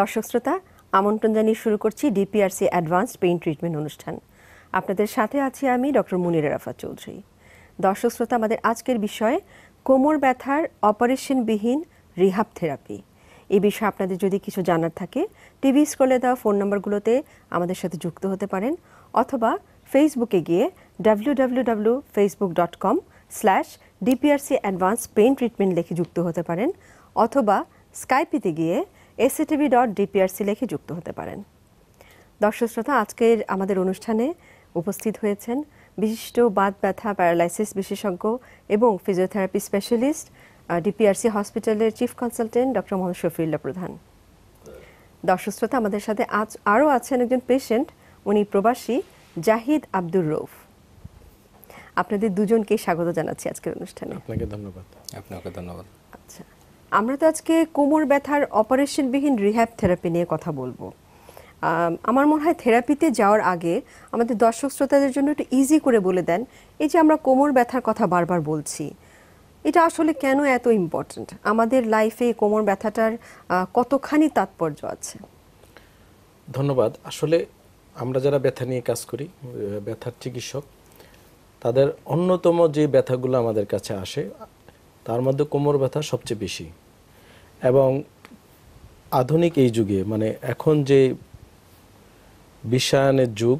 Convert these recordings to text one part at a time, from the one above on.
দর্শক শ্রোতা আমন্ত্রণ জানিয়ে শুরু করছি ডিপিআরসি অ্যাডভান্স পেইন ট্রিটমেন্ট অনুষ্ঠান আপনাদের সাথে আছি আমি ডক্টর মুনির রাফা চৌধুরী দর্শক শ্রোতা আমাদের আজকের বিষয় কোমর ব্যথার অপারেশনবিহীন রিহাব থেরাপি এই বিষয়ে আপনাদের যদি কিছু জানার থাকে টিভি স্ক্রলে দেওয়া ফোন নম্বরগুলোতে আমাদের সাথে যুক্ত হতে পারেন অথবা ফেসবুকে গিয়ে W W W Facebook dot com slash DPRC advance pain treatment লিখে যুক্ত হতে পারেন অথবা স্কাইপিতে গিয়ে এসিটিভি ডট ডিপিআরসি লেখে যুক্ত হতে পারেন দর্শক শ্রোতা আজকের আমাদের অনুষ্ঠানে উপস্থিত হয়েছেন বিশিষ্ট বাত ব্যথা প্যারালাইসিস বিশেষজ্ঞ এবং ফিজিওথেরাপি স্পেশালিস্ট ডিপিআরসি হসপিটালের chief consultant doctor Mohammad Shafiullah প্রধান দর্শক শ্রোতা আমাদের সাথে আজ আরও আছেন একজন পেশেন্ট উনি প্রবাসী জাহিদ আব্দুর রৌফ আপনাদের দুজনকে স্বাগত জানাচ্ছি আজকের অনুষ্ঠানে আপনাকে ধন্যবাদ আপনাকে ধন্যবাদ আমরা তো আজকে কোমর ব্যথার অপারেশনবিহীন রিহ্যাব থেরাপি নিয়ে কথা বলবো আমার মনে হয় থেরাপিতে যাওয়ার আগে আমাদের দর্শক শ্রোতাদের জন্য একটু ইজি করে বলে দেন এই যে আমরা কোমর ব্যথার কথা বারবার বলছি এটা আসলে কেন এত ইম্পর্ট্যান্ট আমাদের লাইফে কোমর ব্যথাটার কতখানি তাৎপর্য আছে ধন্যবাদ আসলে আমরা যারা ব্যথা নিয়ে কাজ করি ব্যথার চিকিৎসক তাদের অন্যতম যে ব্যথাগুলো আমাদের কাছে আসে তার মধ্যে কোমর ব্যথা সবচেয়ে বেশি এবং আধুনিক এই যুগে মানে এখন যে বিশ্বায়নের যুগ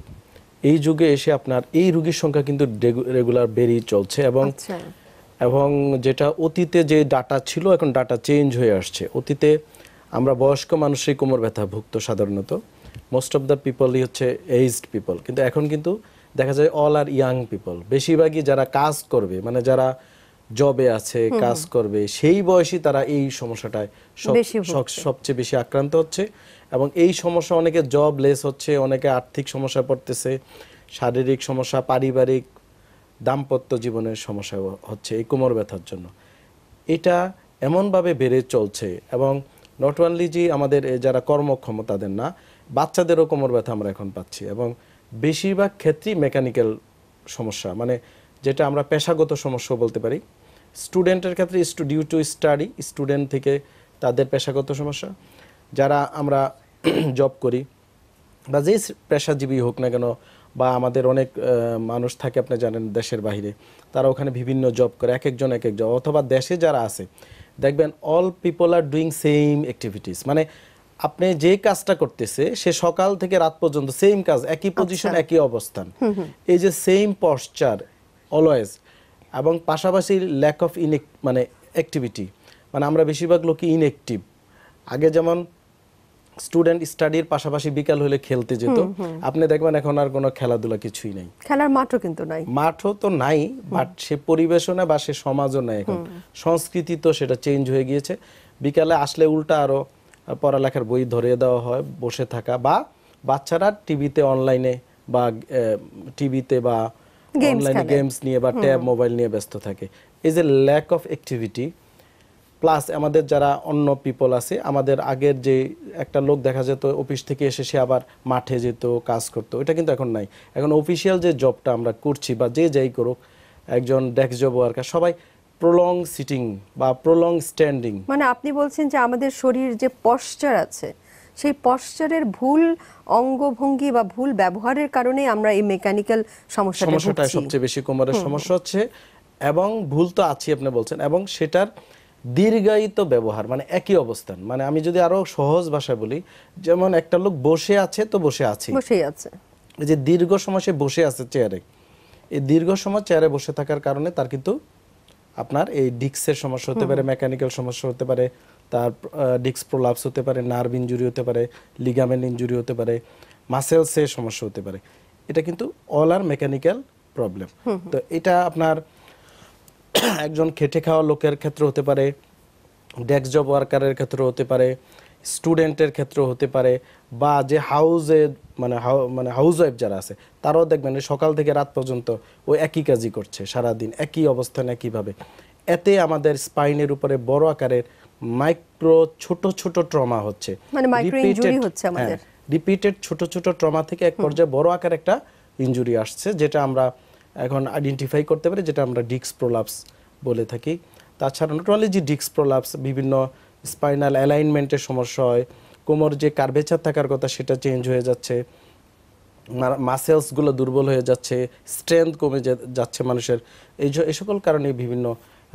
এই যুগে এসে আপনার এই রোগীর সংখ্যা কিন্তু রেগুলার বেড়েই চলছে এবং আচ্ছা। এবং যেটা অতীতে যে ডাটা ছিল এখন ডাটা চেঞ্জ হয়ে আসছে অতীতে আমরা বয়স্ক মানুষই কোমর ব্যথা ভুক্ত সাধারণত মোস্ট অফ দ্য পিপলই হচ্ছে এইজড পিপল কিন্তু এখন কিন্তু দেখা যায় অল আর ইয়াং পিপল বেশিরভাগই যারা কাজ করবে মানে যারা জবে আছে কাজ করবে সেই বয়সে তারা এই সমস্যাটায় সবচেয়ে বেশি আক্রান্ত হচ্ছে এবং এই সমস্যা অনেকে জব লেস হচ্ছে অনেকে আর্থিক সমস্যা পড়তেছে শারীরিক সমস্যা পারিবারিক দাম্পত্য জীবনের সমস্যা হচ্ছে এই কোমর ব্যথার জন্য এটা এমনভাবে বেড়ে চলছে এবং নট অনলি যে আমাদের যারা কর্মক্ষম তাদের না বাচ্চাদেরও কোমর ব্যথা আমরা এখন পাচ্ছি এবং বেশিরভাগ ক্ষেত্রেই মেকানিক্যাল সমস্যা মানে যেটা আমরা পেশাগত সমস্যা বলতে পারি স্টুডেন্টের ক্ষেত্রে ডিউ টু স্টাডি স্টুডেন্ট থেকে তাদের পেশাগত সমস্যা যারা আমরা জব করি বা যেই পেশাজীবী হোক না কেন বা আমাদের অনেক মানুষ থাকে আপনি জানেন দেশের বাহিরে তারা ওখানে বিভিন্ন জব করে এক একজন এক এক জব অথবা দেশে যারা আছে দেখবেন all people are doing same activities মানে আপনি যে কাজটা করতেছে সে সকাল থেকে রাত পর্যন্ত সেম কাজ একই পজিশন আচ্ছা। একই অবস্থান এই যে সেম পশ্চার অলওয়েজ এবং পাশাপাশি ল্যাক অফ ইনেক মানে অ্যাক্টিভিটি মানে আমরা বেশিরভাগ লোকই ইনএক্টিভ আগে যেমন স্টুডেন্ট স্টাডির পাশাপাশি বিকাল হলে খেলতে যেত আপনি দেখবেন এখন আর কোনো খেলাধুলা কিছুই নাই খেলার মাঠও কিন্তু নাই মাঠও তো নাই বাট সে পরিবেশও না বা সে সমাজও নাই এখন সংস্কৃতি তো সেটা চেঞ্জ হয়ে গিয়েছে বিকালে আসলে উল্টা আরও পড়ালেখার বই ধরিয়ে দেওয়া হয় বসে থাকা বা বাচ্চারা টিভিতে অনলাইনে বা টিভিতে বা অনলাইনে গেমস নিয়ে বা ট্যাব মোবাইল নিয়ে ব্যস্ত থাকে এই যে ল্যাক অফ অ্যাক্টিভিটি প্লাস আমাদের যারা অন্য পিপল আছে আমাদের আগের যে একটা লোক দেখা যেত অফিস থেকে এসে সে আবার মাঠে যেত কাজ করতো এটা কিন্তু এখন নাই এখন অফিসিয়াল যে জবটা আমরা করছি বা যে যাই করুক একজন ডেস্ক জব ওয়ার্কার সবাই প্রলং সিটিং বা প্রলং স্ট্যান্ডিং মানে আপনি বলছেন যে আমাদের শরীর যে পশ্চার আছে সেই পশ্চারের ভুল অঙ্গভঙ্গি বা ভুল ব্যবহারের কারণে আমরা এই মেকানিক্যাল সমস্যাটা সমস্যাটা সবচেয়ে বেশি কোমরের সমস্যা হচ্ছে এবং ভুল তো আছে আপনি বলছেন এবং সেটার দীর্ঘায়িত ব্যবহার মানে একই অবস্থান মানে আমি যদি আরো সহজ ভাষায় বলি যেমন একটা লোক বসে আছে তো বসে আছে বসে আছে যে দীর্ঘ সময় সে বসে আছে চেয়ারে এই দীর্ঘ সময় চেয়ারে বসে থাকার কারণে তার কিন্তু আপনার এই ডিক্সের সমস্যা হতে পারে মেকানিক্যাল সমস্যা হতে পারে তার ডিস্ক প্রোলাপস হতে পারে নার্ভ ইঞ্জুরি হতে পারে লিগামেন্ট ইঞ্জুরি হতে পারে মাসেলসে সমস্যা হতে পারে এটা কিন্তু অল আর মেকানিক্যাল প্রবলেম তো এটা আপনার একজন খেটে খাওয়া লোকের ক্ষেত্রে হতে পারে ডেস্ক জব ওয়ার্কারের ক্ষেত্রে হতে পারে স্টুডেন্টের ক্ষেত্রে হতে পারে বা যে হাউজে মানে মানে হাউস ওয়াইফ যারা আছে তারাও দেখবেন সকাল থেকে রাত পর্যন্ত ওই একই কাজই করছে সারাদিন একই অবস্থান একইভাবে এতে আমাদের স্পাইনের উপরে বড় আকারের মাইক্রো ছোট ছোট ট্রমা হচ্ছে মানে মাইক্রো ইনজুরি হচ্ছে আমাদের রিপিটেড হ্যাঁ, ছোট ছোট ট্রমা থেকে এক পর্যায়ে বড় আকার একটা ইনজুরি আসছে যেটা আমরা এখন আইডেন্টিফাই করতে পারি যেটা আমরা ডিক্স প্রোলাপস বলে থাকি তাছাড়া নট ডিক্স প্রোলাপস বিভিন্ন স্পাইনাল অ্যালাইনমেন্টের সমস্যা হয় কোমর যে কার্ভেচার থাকার কথা সেটা চেঞ্জ হয়ে যাচ্ছে মাসেলসগুলো দুর্বল হয়ে যাচ্ছে স্ট্রেংথ কমে যাচ্ছে মানুষের এই সকল কারণে বিভিন্ন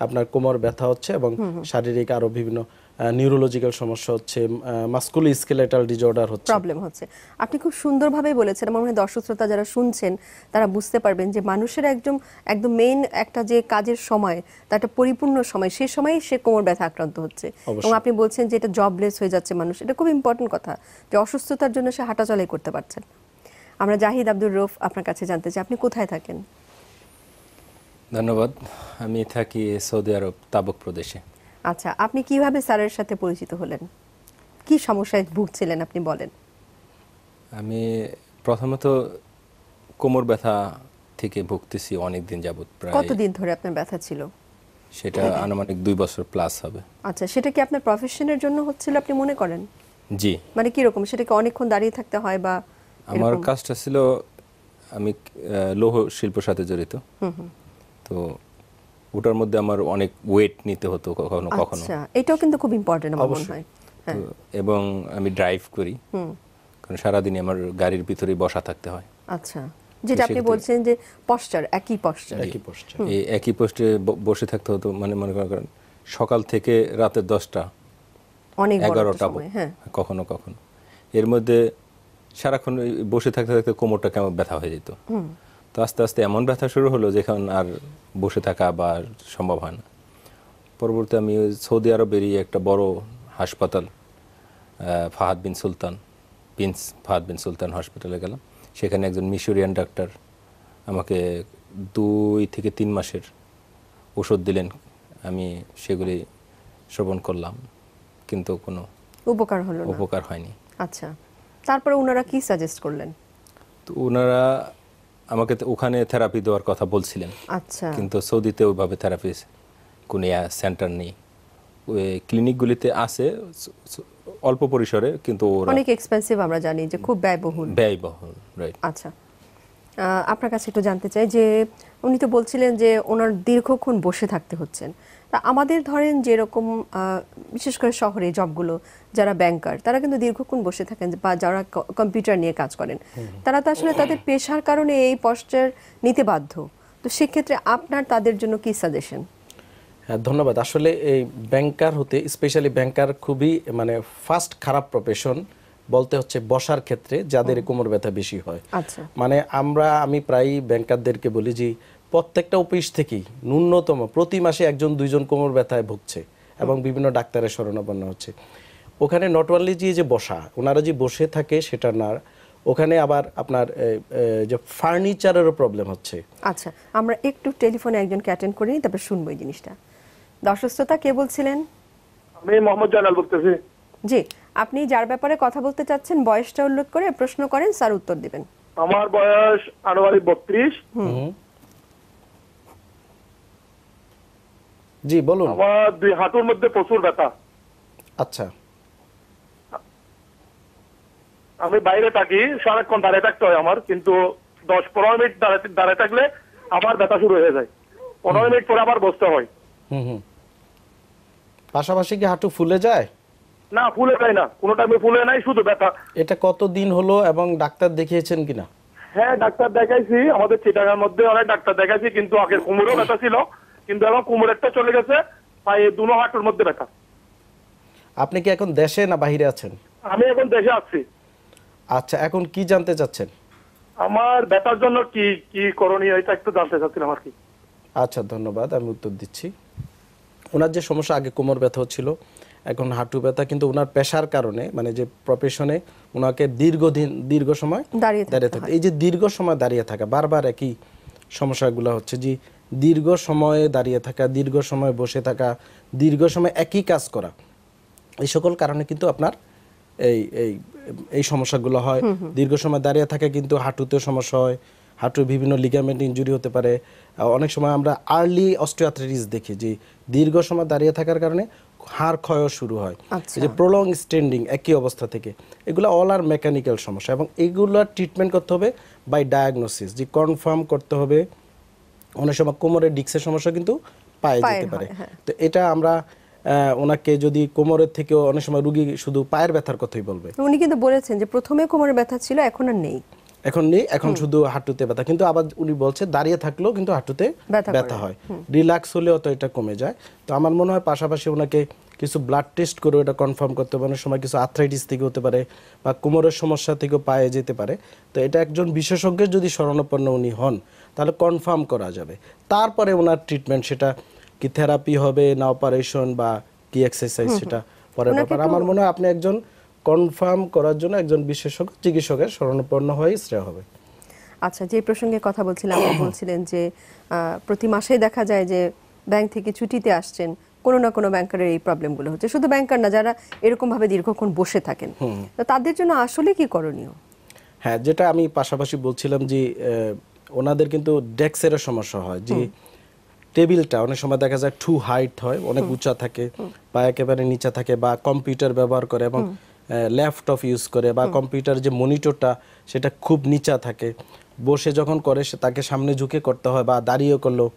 আপনার কোমর ব্যথা হচ্ছে এবং শারীরিক আরো বিভিন্ন নিউরোলজিক্যাল সমস্যা হচ্ছে মাস্কুলি স্কেলেটাল ডিজর্ডার হচ্ছে প্রবলেম হচ্ছে আপনি খুব সুন্দরভাবে বলেছেন আমার মনে দর্শক শ্রোতা যারা শুনছেন তারা বুঝতে পারবেন যে মানুষের একদম একদম মেইন একটা যে কাজের সময় তার একটা পরিপূর্ণ সময় সেই সময়ই সে কোমর ব্যথা আক্রান্ত হচ্ছে এবং আপনি বলছেন যে এটা জবলেস হয়ে যাচ্ছে মানুষ এটা খুব ইম্পর্টেন্ট কথা যে অসুস্থতার জন্য সে হাঁটাচলাই করতে পারছেন আমরা জাহিদ আব্দুর রফ আপনার কাছে জানতে চাই আপনি কোথায় থাকেন ধন্যবাদ আমি থাকি সৌদি আরব তাবক প্রদেশে আচ্ছা আপনি কিভাবে স্যারের সাথে পরিচিত হলেন কি সমস্যায় ভুগছিলেন আপনি বলেন আমি প্রথমত কোমর ব্যথা থেকে ভুগতেছি অনেক দিন যাবত প্রায় কতদিন ধরে আপনার ব্যথা ছিল সেটা হ্যাঁ। আনুমানিক দুই বছর প্লাস হবে আচ্ছা সেটা কি আপনার প্রফেশনের জন্য হচ্ছিল আপনি মনে করেন জি মানে কি রকম সেটাকে অনেকক্ষণ দাঁড়িয়ে থাকতে হয় বা আমার কাজটা ছিল আমি লৌহ শিল্পর সাথে জড়িত হুম হুম তো ওটার মধ্যে আমার অনেক ওয়েট নিতে হতো কখনো আচ্ছা, কখনো এটাও কিন্তু খুব ইম্পর্টেন্ট আমার মনে হয় হ্যাঁ। এবং আমি ড্রাইভ করি কারণ সারাদিনই আমার গাড়ির ভিতরে বসা থাকতে হয় আচ্ছা যেটা আপনি বলছেন যে পশ্চার একই পশ্চার একই পশ্চার এই একই পোস্টে বসে থাকতে হতো মানে মনে করেন সকাল থেকে রাতে দশটা অনেক এগারোটা হ্যাঁ। কখনো কখনো এর মধ্যে সারাক্ষণ বসে থাকতে থাকতে কোমরটা কেমন ব্যথা হয়ে যেত তো আস্তে আস্তে এমন ব্যথা শুরু হলো যেখান আর বসে থাকা বা সম্ভব হয় না পরবর্তী আমি সৌদি আরব বেরিয়ে একটা বড় হাসপাতাল Fahad bin Sultan prince Fahad bin Sultan হসপিটালে গেলাম সেখানে একজন মিশরিয়ান ডাক্তার আমাকে দুই থেকে তিন মাসের ওষুধ দিলেন আমি সেগুলি শ্রবণ করলাম কিন্তু কোনো উপকার হলো উপকার হয়নি আচ্ছা তারপরে ওনারা কি সাজেস্ট করলেন তো ওনারা আমাকে ওখানে থেরাপি দেওয়ার কথা বলছিলেন আচ্ছা কিন্তু সৌদিতে ওইভাবে থেরাপি কোনো সেন্টার নেই ওই ক্লিনিকগুলিতে আছে অল্প পরিসরে কিন্তু অনেক এক্সপেন্সিভ আমরা জানি যে খুব ব্যয়বহুল ব্যয়বহুল রাইট আচ্ছা আপনার কাছে একটু জানতে চাই যে উনি তো বলছিলেন যে ওনার দীর্ঘক্ষণ বসে থাকতে হচ্ছেন তা আমাদের ধরেন যেরকম বিশেষ করে শহরে জবগুলো যারা ব্যাংকার তারা কিন্তু দীর্ঘক্ষণ বসে থাকেন বা যারা কম্পিউটার নিয়ে কাজ করেন তারা তো আসলে তাদের পেশার কারণে এই পশ্চার নিতে বাধ্য তো সেক্ষেত্রে আপনার তাদের জন্য কি সাজেশন হ্যাঁ ধন্যবাদ আসলে এই ব্যাংকার হতে স্পেশালি ব্যাংকার খুবই মানে ফার্স্ট খারাপ প্রফেশন বলতে হচ্ছে বসার ক্ষেত্রে যাদের কোমর ব্যথা বেশি হয় আচ্ছা। মানে আমরা আমি প্রায় ব্যাংকারদেরকে বলি যে প্রত্যেকটা অফিস থেকেই ন্যূনতম প্রতি মাসে একজন দুইজন কোমর ব্যথায় ভুগছে এবং বিভিন্ন ডাক্তারের শরণাপন্ন হচ্ছে ওখানে নট অনলি যে বসা ওনারা যে বসে থাকে সেটা না ওখানে আবার আপনার যে ফার্নিচারেরও প্রবলেম হচ্ছে আচ্ছা আমরা একটু টেলিফোনে একজনকে অ্যাটেন্ড করি তারপর শুনবো এই জিনিসটা দর্শকতা কে বলছিলেন আমি মোহাম্মদ জানাল বলতেছি জি আপনি যার ব্যাপারে কথা বলতে চাচ্ছেন বয়সটা উল্লেখ করে প্রশ্ন করেন স্যার উত্তর দিবেন আমার বয়স আনুমানিক বত্রিশ জি বলুন আমার দুই হাঁটুর মধ্যে প্রচুর ব্যথা আচ্ছা আমি বাইরে থাকি সারাক্ষণ দাঁড়িয়ে থাকতে হয় আমার কিন্তু দশ পনেরো মিনিট দাঁড়িয়ে থাকলে আমার ব্যথা শুরু হয়ে যায় পনেরো মিনিট পরে আবার বসতে হয় হুম পাশাপাশি কি হাঁটু ফুলে যায় না ফুলে যায় না কোনো টাইমে ফুলে নাই শুধু ব্যথা এটা কত দিন হলো এবং ডাক্তার দেখিয়েছেন কিনা হ্যাঁ ডাক্তার দেখাইছি আমাদের চিটাগার মধ্যে অনেক ডাক্তার দেখাইছি কিন্তু আগের কোমরেও ব্যথা ছিল কিন্তু এখন একটা চলে গেছে পায়ে দুনো হাঁটুর মধ্যে ব্যথা আপনি কি এখন দেশে না বাহিরে আছেন আমি এখন দেশে আছি আচ্ছা এখন কি জানতে চাচ্ছেন আমার ব্যথার জন্য কি কি করণীয় এটা একটু জানতে চাচ্ছিলাম আর কি আচ্ছা ধন্যবাদ আমি উত্তর দিচ্ছি ওনার যে সমস্যা আগে কোমর ব্যথা হচ্ছিল এখন হাঁটু ব্যথা কিন্তু ওনার পেশার কারণে মানে যে প্রফেশনে ওনাকে দীর্ঘদিন দীর্ঘ সময় দাঁড়িয়ে থাকে এই যে দীর্ঘ সময় দাঁড়িয়ে থাকা বারবার একই সমস্যাগুলো হচ্ছে যে দীর্ঘ সময়ে দাঁড়িয়ে থাকা দীর্ঘ সময় বসে থাকা দীর্ঘ সময় একই কাজ করা এই সকল কারণে কিন্তু আপনার এই এই এই সমস্যাগুলো হয় দীর্ঘ সময় দাঁড়িয়ে থাকে কিন্তু হাঁটুতে সমস্যা হয় হাঁটুর বিভিন্ন লিগামেন্ট ইঞ্জুরি হতে পারে অনেক সময় আমরা আর্লি অস্ট্রিয়াথ্রিটিস দেখি যে দীর্ঘ সময় দাঁড়িয়ে থাকার কারণে হাড় ক্ষয় শুরু হয় আচ্ছা। যে প্রলং স্ট্যান্ডিং একই অবস্থা থেকে এগুলো অল আর মেকানিক্যাল সমস্যা এবং এগুলোর ট্রিটমেন্ট করতে হবে বাই ডায়াগনোসিস যে কনফার্ম করতে হবে অনেক সময় কোমরের ডিক্সের সমস্যা কিন্তু পায়ে যেতে পারে হ্যাঁ। তো এটা আমরা ওনাকে যদি কোমরের থেকেও অনেক সময় রুগী শুধু পায়ের ব্যথার কথাই বলবে উনি কিন্তু বলেছেন যে প্রথমে কোমরের ব্যথা ছিল এখন আর নেই এখন নেই এখন শুধু হাঁটুতে ব্যথা কিন্তু আবার উনি বলছে দাঁড়িয়ে থাকলেও কিন্তু হাঁটুতে ব্যথা হয় রিল্যাক্স হলেও তো এটা কমে যায় তো আমার মনে হয় পাশাপাশি ওনাকে কিছু ব্লাড টেস্ট করে এটা কনফার্ম করতে পারে অনেক সময় কিছু আর্থ্রাইটিস থেকে হতে পারে বা কোমরের সমস্যা থেকেও পায়ে যেতে পারে তো এটা একজন বিশেষজ্ঞের যদি স্মরণাপন্ন উনি হন তাহলে কনফার্ম করা যাবে তারপরে ওনার ট্রিটমেন্ট সেটা কি থেরাপি হবে না অপারেশন বা কি এক্সারসাইজ সেটা পরে ব্যাপার আমার মনে হয় আপনি একজন কনফার্ম করার জন্য একজন বিশেষজ্ঞ চিকিৎসকের শরণাপন্ন হয়ে শ্রেয় হবে আচ্ছা যে প্রসঙ্গে কথা বলছিলাম আপনি বলছিলেন যে প্রতি মাসেই দেখা যায় যে ব্যাংক থেকে ছুটিতে আসছেন কোনো না কোনো ব্যাংকারের এই প্রবলেমগুলো হচ্ছে শুধু ব্যাংকার না যারা এরকমভাবে দীর্ঘক্ষণ বসে থাকেন তো তাদের জন্য আসলে কি করণীয় হ্যাঁ যেটা আমি পাশাপাশি বলছিলাম যে ওনাদের কিন্তু ডেস্কেরও সমস্যা হয় যে টেবিলটা অনেক সময় দেখা যায় টু হাইট হয় অনেক উঁচা থাকে বা একেবারে নিচা থাকে বা কম্পিউটার ব্যবহার করে এবং ল্যাপটপ ইউজ করে বা কম্পিউটার যে মনিটরটা সেটা খুব নিচা থাকে বসে যখন করে সে তাকে সামনে ঝুঁকে করতে হয় বা দাঁড়িয়ে করলেও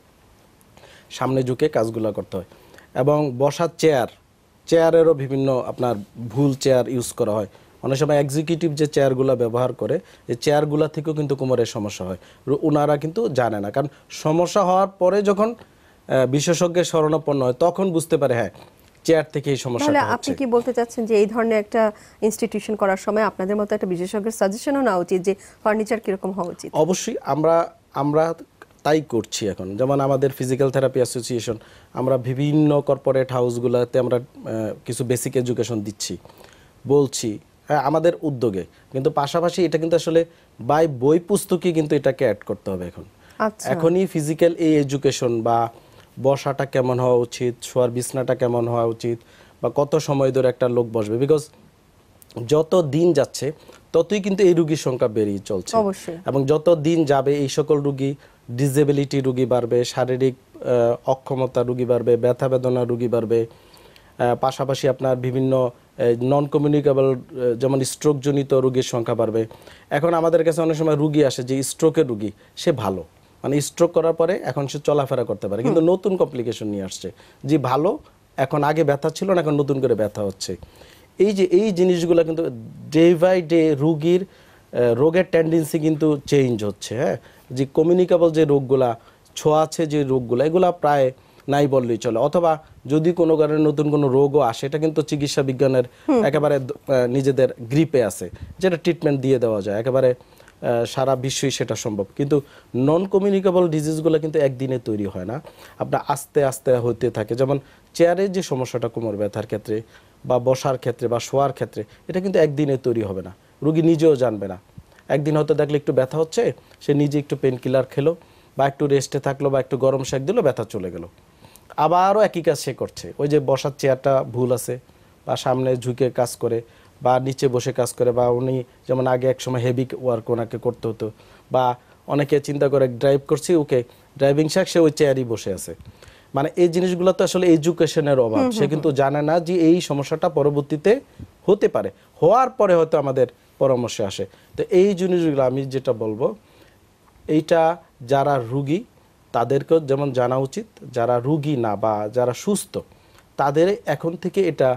সামনে ঝুঁকে কাজগুলো করতে হয় এবং বসার চেয়ার চেয়ারেরও বিভিন্ন আপনার ভুল চেয়ার ইউজ করা হয় অনেক সময় এক্সিকিউটিভ যে চেয়ারগুলো ব্যবহার করে এই চেয়ারগুলা থেকেও কিন্তু কুমারের সমস্যা হয় ওনারা কিন্তু জানে না কারণ সমস্যা হওয়ার পরে যখন বিশেষজ্ঞের শরণাপন্ন হয় তখন বুঝতে পারে হ্যাঁ চেয়ার থেকে এই সমস্যা হচ্ছে আপনি কি বলতে চাচ্ছেন যে এই ধরনের একটা ইনস্টিটিউশন করার সময় আপনাদের মতো একটা বিশেষজ্ঞের সাজেশনও নেওয়া উচিত যে ফার্নিচার কিরকম হওয়া উচিত অবশ্যই আমরা আমরা তাই করছি এখন যেমন আমাদের ফিজিক্যাল থেরাপি অ্যাসোসিয়েশন আমরা বিভিন্ন কর্পোরেট হাউসগুলোতে আমরা কিছু বেসিক এডুকেশন দিচ্ছি বলছি হ্যাঁ, আমাদের উদ্যোগে কিন্তু পাশাপাশি এটা কিন্তু আসলে বাই বই পুস্তকে কিন্তু এটাকে অ্যাড করতে হবে এখন আচ্ছা। এখনই ফিজিক্যাল এই এডুকেশন বা বসাটা কেমন হওয়া উচিত শোয়ার বিছনাটা কেমন হওয়া উচিত বা কত সময় ধরে একটা লোক বসবে বিকজ যত দিন যাচ্ছে ততই কিন্তু এই রুগীর সংখ্যা বেড়েই চলছে এবং যত দিন যাবে এই সকল রুগী ডিজেবিলিটি রুগী বাড়বে শারীরিক অক্ষমতা রুগী বাড়বে ব্যথা বেদনা রুগী বাড়বে পাশাপাশি আপনার বিভিন্ন নন কমিউনিকেবল যেমন স্ট্রোকজনিত রোগীর সংখ্যা বাড়বে এখন আমাদের কাছে অনেক সময় রুগী আসে যে স্ট্রোকের রুগী সে ভালো মানে স্ট্রোক করার পরে এখন সে চলাফেরা করতে পারে কিন্তু নতুন কমপ্লিকেশন নিয়ে আসছে যে ভালো এখন আগে ব্যথা ছিল না এখন নতুন করে ব্যথা হচ্ছে এই যে এই জিনিসগুলো কিন্তু ডে বাই ডে রুগীর রোগের টেন্ডেন্সি কিন্তু চেঞ্জ হচ্ছে হ্যাঁ যে কমিউনিকেবল যে রোগগুলা ছোঁয়াছে যে রোগগুলো এগুলা প্রায় নাই বললেই চলে অথবা যদি কোনো কারণে নতুন কোনো রোগও আসে এটা কিন্তু চিকিৎসা বিজ্ঞানের একেবারে নিজেদের গ্রিপে আছে যেটা ট্রিটমেন্ট দিয়ে দেওয়া যায় একেবারে সারা বিশ্বই সেটা সম্ভব কিন্তু নন কমিউনিকেবল ডিজিজগুলো কিন্তু একদিনে তৈরি হয় না আপনার আস্তে আস্তে হতে থাকে যেমন চেয়ারের যে সমস্যাটা কোমর ব্যথার ক্ষেত্রে বা বসার ক্ষেত্রে বা শোয়ার ক্ষেত্রে এটা কিন্তু একদিনে তৈরি হবে না রুগী নিজেও জানবে না একদিন হয়তো দেখলে একটু ব্যথা হচ্ছে সে নিজে একটু পেন কিলার খেলো বা একটু রেস্টে থাকলো বা একটু গরম শেক দিলো ব্যথা চলে গেলো আবারও একই কাজ সে করছে ওই যে বসার চেয়ারটা ভুল আছে বা সামনে ঝুঁকে কাজ করে বা নিচে বসে কাজ করে বা উনি যেমন আগে একসময় হেভি ওয়ার্ক ওনাকে করতে হতো বা অনেকে চিন্তা করে ড্রাইভ করছি ওকে ড্রাইভিং শাক সে ওই চেয়ারই বসে আছে মানে এই জিনিসগুলো তো আসলে এডুকেশনের অভাব সে কিন্তু জানে না যে এই সমস্যাটা পরবর্তীতে হতে পারে হওয়ার পরে হয়তো আমাদের পরামর্শে আসে তো এই জিনিসগুলো আমি যেটা বলবো এইটা যারা রুগী তাদেরকেও যেমন জানা উচিত যারা রুগী না বা যারা সুস্থ তাদের এখন থেকে এটা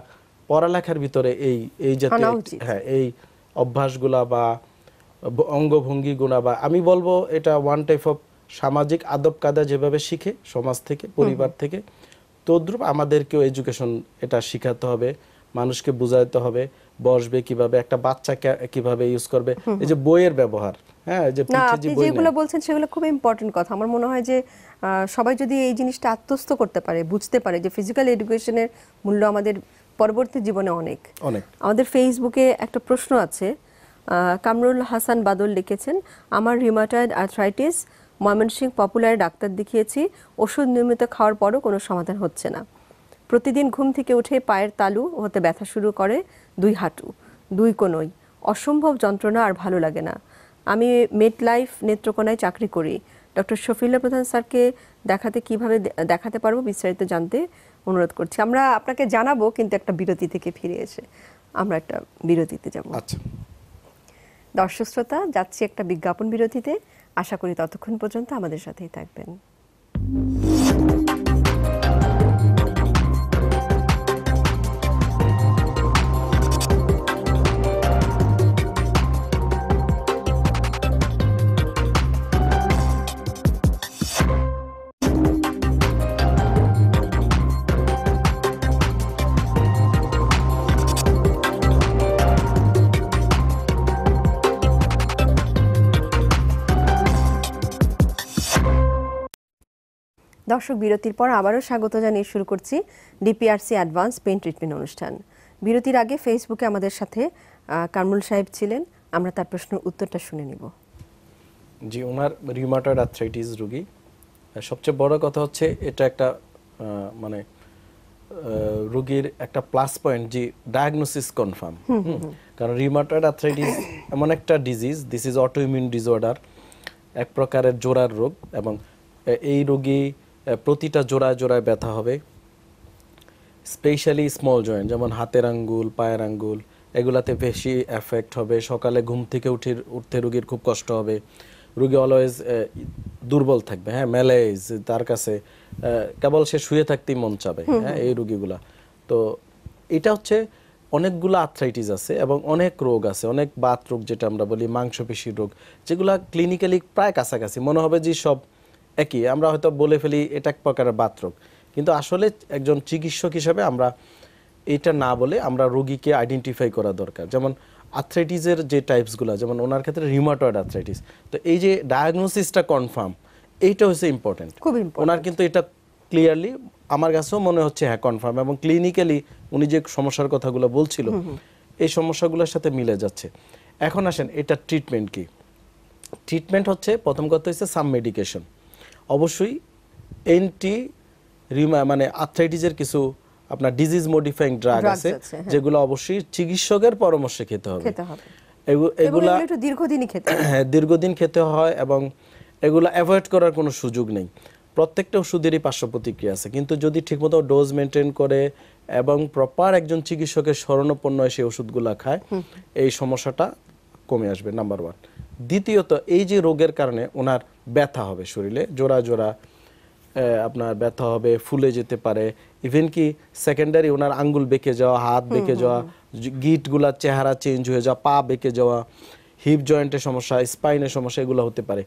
পড়ালেখার ভিতরে এই এই জাতীয় হ্যাঁ এই অভ্যাসগুলা বা গুণা বা আমি বলবো এটা ওয়ান টাইপ অফ সামাজিক আদব কাদা যেভাবে শিখে সমাজ থেকে পরিবার থেকে তদ্রুপ আমাদেরকেও এডুকেশন এটা শিখাতে হবে মানুষকে বুঝাইতে হবে বসবে কিভাবে একটা বাচ্চা কিভাবে ইউজ করবে এই যে বইয়ের ব্যবহার হ্যাঁ, না আপনি যেগুলো বলছেন সেগুলো খুব ইম্পর্টেন্ট কথা আমার মনে হয় যে সবাই যদি এই জিনিসটা আত্মস্থ করতে পারে বুঝতে পারে যে ফিজিক্যাল এডুকেশনের মূল্য আমাদের পরবর্তী জীবনে অনেক আমাদের একটা প্রশ্ন আছে কামরুল হাসান বাদল লিখেছেন আমার পপুলার ডাক্তার দেখিয়েছি ওষুধ নিয়মিত খাওয়ার পরও কোনো সমাধান হচ্ছে না প্রতিদিন ঘুম থেকে উঠে পায়ের তালু হতে ব্যথা শুরু করে দুই হাঁটু দুই কোনোই অসম্ভব যন্ত্রণা আর ভালো লাগে না আমি মেড লাইফ নেত্রকোনায় চাকরি করি ডক্টর শফিল্লা প্রধান স্যারকে দেখাতে কিভাবে দেখাতে পারবো বিস্তারিত জানতে অনুরোধ করছি আমরা আপনাকে জানাবো কিন্তু একটা বিরতি থেকে ফিরে এসে আমরা একটা বিরতিতে যাব আচ্ছা দর্শক শ্রোতা যাচ্ছি একটা বিজ্ঞাপন বিরতিতে আশা করি ততক্ষণ পর্যন্ত আমাদের সাথেই থাকবেন দর্শক বিরতির পর আবারও স্বাগত জানিয়ে শুরু করছি ডিপিআরসি অ্যাডভান্স পেন ট্রিটমেন্ট অনুষ্ঠান বিরতির আগে ফেসবুকে আমাদের সাথে কামরুল সাহেব ছিলেন আমরা তার প্রশ্নের উত্তরটা শুনে নিব জি ওনার রিউমাটয়েড আর্থ্রাইটিস রোগী সবচেয়ে বড় কথা হচ্ছে এটা একটা মানে রোগীর একটা প্লাস পয়েন্ট যে ডায়াগনোসিস কনফার্ম কারণ রিউমাটয়েড আর্থ্রাইটিস এমন একটা disease this is autoimmune disorder এক প্রকারের জোরার রোগ এবং এই রোগী প্রতিটা জোড়ায় জোড়ায় ব্যথা হবে স্পেশালি স্মল জয়েন্ট যেমন হাতের আঙ্গুল পায়ের আঙ্গুল এগুলাতে বেশি এফেক্ট হবে সকালে ঘুম থেকে উঠে উঠতে রুগীর খুব কষ্ট হবে রুগী অলওয়েজ দুর্বল থাকবে হ্যাঁ ম্যালেজ তার কাছে কেবল সে শুয়ে থাকতেই মন চাবে হ্যাঁ এই রুগীগুলা তো এটা হচ্ছে অনেকগুলো আর্থ্রাইটিস আছে এবং অনেক রোগ আছে অনেক বাত রোগ যেটা আমরা বলি মাংসপেশির রোগ যেগুলো ক্লিনিক্যালি প্রায় কাছাকাছি মনে হবে যে সব একই আমরা হয়তো বলে ফেলি এটা এক প্রকারের বাতরোগ কিন্তু আসলে একজন চিকিৎসক হিসেবে আমরা এটা না বলে আমরা রোগীকে আইডেন্টিফাই করা দরকার যেমন আর্থ্রাইটিসের যে টাইপসগুলো যেমন ওনার ক্ষেত্রে রিমাটয়েড আথ্রাইটিস তো এই যে ডায়াগনোসিসটা কনফার্ম এইটা হচ্ছে ইম্পর্টেন্ট খুব ওনার কিন্তু এটা ক্লিয়ারলি আমার কাছেও মনে হচ্ছে হ্যাঁ কনফার্ম এবং ক্লিনিক্যালি উনি যে সমস্যার কথাগুলো বলছিল এই সমস্যাগুলোর সাথে মিলে যাচ্ছে এখন আসেন এটা ট্রিটমেন্ট কি ট্রিটমেন্ট হচ্ছে প্রথম কথা হচ্ছে সাম মেডিকেশন অবশ্যই এন্টি রিমা মানে আর্থাইটিসের কিছু আপনার ডিজিজ মডিফাইং ড্রাগ আছে হ্যাঁ। যেগুলো অবশ্যই চিকিৎসকের পরামর্শে খেতে হবে এগুলো একটু দীর্ঘদিনই খেতে হ্যাঁ দীর্ঘদিন খেতে হয় এবং এগুলো অ্যাভয়েড করার কোনো সুযোগ নেই প্রত্যেকটা ওষুধেরই পার্শ্ব প্রতিক্রিয়া আছে কিন্তু যদি ঠিকমতো ডোজ মেনটেন করে এবং প্রপার একজন চিকিৎসকের শরণাপন্ন সেই ওষুধগুলো খায় এই সমস্যাটা কমে আসবে নাম্বার ওয়ান দ্বিতীয়ত এই যে রোগের কারণে ওনার ব্যথা হবে শরীরে জোড়া জোড়া আপনার ব্যথা হবে ফুলে যেতে পারে ইভেন কি সেকেন্ডারি ওনার আঙ্গুল বেঁকে যাওয়া হাত বেঁকে যাওয়া গিটগুলার চেহারা চেঞ্জ হয়ে যাওয়া পা বেঁকে যাওয়া হিপ জয়েন্টের সমস্যা স্পাইনের সমস্যা এগুলো হতে পারে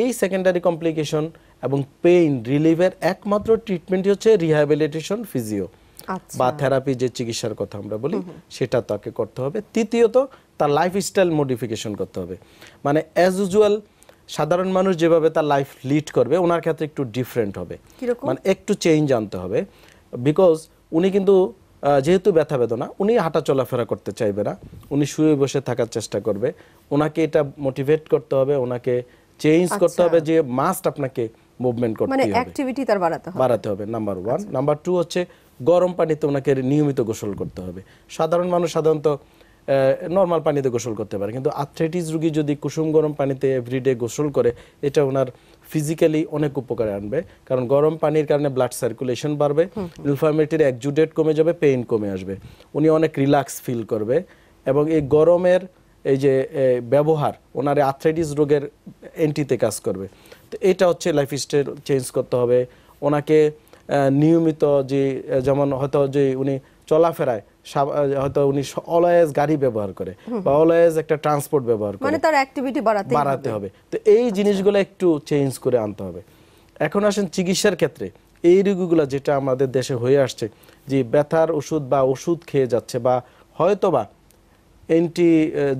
এই সেকেন্ডারি কমপ্লিকেশন এবং পেইন রিলিভের একমাত্র ট্রিটমেন্টই হচ্ছে রিহ্যাবিলিটেশন আচ্ছা। ফিজিও বা থেরাপি যে চিকিৎসার কথা আমরা বলি সেটা তাকে করতে হবে তৃতীয়ত তার লাইফস্টাইল মডিফিকেশন করতে হবে মানে অ্যাজ ইউজুয়াল সাধারণ মানুষ যেভাবে তার লাইফ লিড করবে ওনার ক্ষেত্রে একটু ডিফারেন্ট হবে মানে একটু চেঞ্জ আনতে হবে বিকজ উনি কিন্তু যেহেতু ব্যথা বেদনা উনি হাঁটা চলাফেরা করতে চাইবে না উনি শুয়ে বসে থাকার চেষ্টা করবে ওনাকে এটা মোটিভেট করতে হবে ওনাকে চেঞ্জ আচ্ছা। করতে হবে যে মাস্ট আপনাকে মুভমেন্ট করতে মানে হবে মানে অ্যাক্টিভিটি তার বাড়াতে হবে বাড়াতে হবে নাম্বার ওয়ান নাম্বার টু হচ্ছে গরম পানিতে ওনাকে নিয়মিত গোসল করতে হবে সাধারণ মানুষ সাধারণত নর্মাল পানিতে গোসল করতে পারে কিন্তু আর্থ্রাইটিস রুগী যদি কুসুম গরম পানিতে এভরিডে গোসল করে এটা ওনার ফিজিক্যালি অনেক উপকারে আনবে কারণ গরম পানির কারণে ব্লাড সার্কুলেশন বাড়বে ইনফ্লামেটরি একজুডেট কমে যাবে পেইন কমে আসবে উনি অনেক রিল্যাক্স ফিল করবে এবং এই গরমের এই যে ব্যবহার ওনার আর্থ্রাইটিস রোগের এন্টিতে কাজ করবে তো এটা হচ্ছে লাইফ স্টাইল চেঞ্জ করতে হবে ওনাকে নিয়মিত যে যেমন হয়তো যে উনি চলাফেরায় হয়তো উনি অলওয়েজ গাড়ি ব্যবহার করে বা অলওয়েজ একটা ট্রান্সপোর্ট ব্যবহার করে মানে তার অ্যাক্টিভিটি বাড়াতে বাড়াতে হবে তো এই জিনিসগুলো একটু চেঞ্জ করে আনতে হবে এখন আসেন চিকিৎসার ক্ষেত্রে এই রোগীগুলো যেটা আমাদের দেশে হয়ে আসছে যে ব্যথার ওষুধ বা ওষুধ খেয়ে যাচ্ছে বা হয়তো বা অ্যান্টি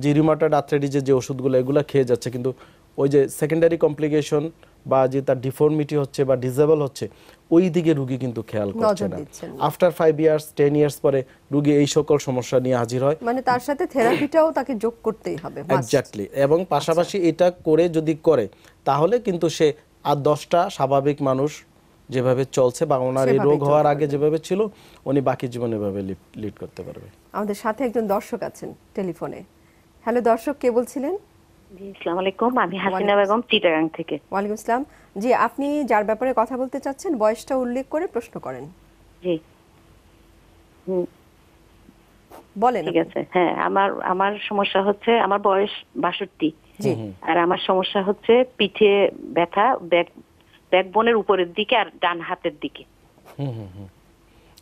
জিরিমাটাড আর্থ্রাইটিসের যে ওষুধগুলো এগুলো খেয়ে যাচ্ছে কিন্তু ওই যে সেকেন্ডারি কমপ্লিকেশন বা যে তার ডিফর্মিটি হচ্ছে বা ডিজেবল হচ্ছে ওই দিকে রুগী কিন্তু খেয়াল করছে না after five years ten years পরে রুগী এই সকল সমস্যা নিয়ে হাজির হয় মানে তার সাথে থেরাপিটাও তাকে যোগ করতেই হবে এক্স্যাক্টলি এবং পাশাপাশি এটা করে যদি করে তাহলে কিন্তু সে আর দশটা স্বাভাবিক মানুষ যেভাবে চলছে বা ওনার এই রোগ হওয়ার আগে যেভাবে ছিল উনি বাকি জীবন এভাবে লিড করতে পারবে আমাদের সাথে একজন দর্শক আছেন টেলিফোনে হ্যালো দর্শক কে বলছিলেন জি আপনি যার ব্যাপারে কথা বলতে চাচ্ছেন বয়সটা উল্লেখ করে প্রশ্ন করেন বলেন ঠিক আছে হ্যাঁ আমার আমার সমস্যা হচ্ছে আমার বয়স বাষট্টি আর আমার সমস্যা হচ্ছে পিঠে ব্যথা ব্যাক ব্যাকবোনের উপরের দিকে আর ডান হাতের দিকে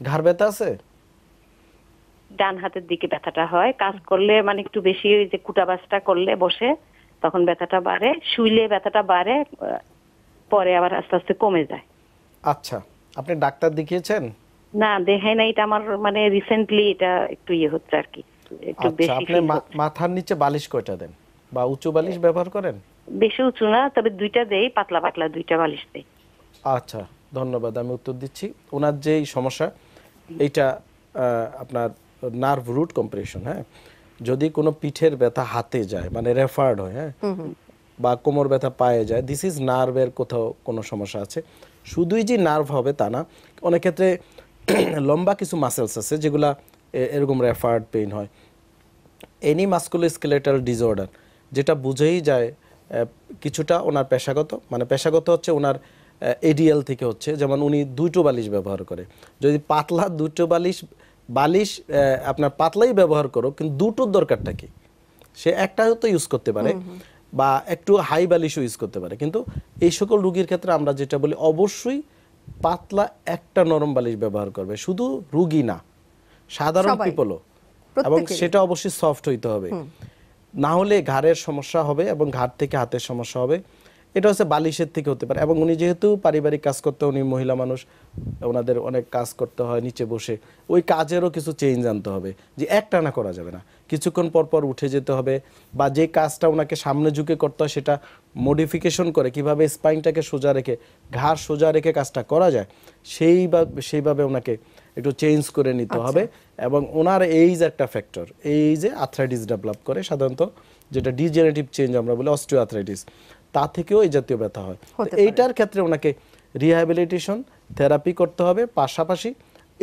ঘাড় ব্যথা আছে ডান হাতের দিকে ব্যথাটা হয় কাজ করলে মানে একটু বেশি ওই যে কুটাবাসটা করলে বসে তখন ব্যথাটা বাড়ে শুইলে ব্যথাটা বাড়ে পরে আবার আস্তে আস্তে কমে যায় আচ্ছা আপনি ডাক্তার দেখিয়েছেন না দেখাই না এটা আমার মানে রিসেন্টলি এটা একটু ইয়ে হচ্ছে আর কি একটু আচ্ছা, বেশি আপনি মাথার নিচে বালিশ কয়টা দেন বা উঁচু বালিশ ব্যবহার করেন বেশি উঁচু না তবে দুইটা দেই পাতলা পাতলা দুইটা বালিশ দেই আচ্ছা ধন্যবাদ আমি উত্তর দিচ্ছি ওনার যে সমস্যা এইটা আপনার নার্ভ রুট কম্প্রেশন হ্যাঁ যদি কোনো পিঠের ব্যথা হাতে যায় মানে রেফার্ড হয় হ্যাঁ বা কোমর ব্যথা পায়ে যায় দিস ইজ নার্ভের কোথাও কোনো সমস্যা আছে শুধুই যে নার্ভ হবে তা না অনেক ক্ষেত্রে লম্বা কিছু মাসেলস আছে যেগুলা এরকম রেফার্ড পেইন হয় এনি মাস্কুলো স্কেলেটাল ডিসঅর্ডার যেটা বুঝেই যায় কিছুটা ওনার পেশাগত মানে পেশাগত হচ্ছে ওনার এডিএল থেকে হচ্ছে যেমন উনি দুটো বালিশ ব্যবহার করে যদি পাতলা দুটো বালিশ বালিশ আপনার পাতলাই ব্যবহার করো কিন্তু দুটোর দরকারটা কি সে একটা তো ইউজ করতে পারে বা একটু হাই বালিশও ইউজ করতে পারে কিন্তু এই সকল রুগীর ক্ষেত্রে আমরা যেটা বলি অবশ্যই পাতলা একটা নরম বালিশ ব্যবহার করবে শুধু রুগী না সাধারণ পিপলও এবং সেটা অবশ্যই সফট হইতে হবে না হলে ঘাড়ের সমস্যা হবে এবং ঘাড় থেকে হাতের সমস্যা হবে এটা হচ্ছে বালিশের থেকে হতে পারে এবং উনি যেহেতু পারিবারিক কাজ করতে উনি মহিলা মানুষ ওনাদের অনেক কাজ করতে হয় নিচে বসে ওই কাজেরও কিছু চেঞ্জ আনতে হবে যে একটানা করা যাবে না কিছুক্ষণ পর পর উঠে যেতে হবে বা যে কাজটা ওনাকে সামনে ঝুঁকে করতে হয় সেটা মডিফিকেশন করে কিভাবে স্পাইনটাকে সোজা রেখে ঘাড় সোজা রেখে কাজটা করা যায় সেই সেইভাবে ওনাকে একটু চেঞ্জ করে নিতে আচ্ছা। হবে এবং ওনার এইজ একটা ফ্যাক্টর এই যে আথরাইটিস ডেভেলপ করে সাধারণত যেটা ডিজেনেটিভ চেঞ্জ আমরা বলি অস্টিওআর্থ্রাইটিস তা থেকেও এই জাতীয় ব্যথা হয় এইটার ক্ষেত্রে ওনাকে রিহ্যাবিলিটেশন থেরাপি করতে হবে পাশাপাশি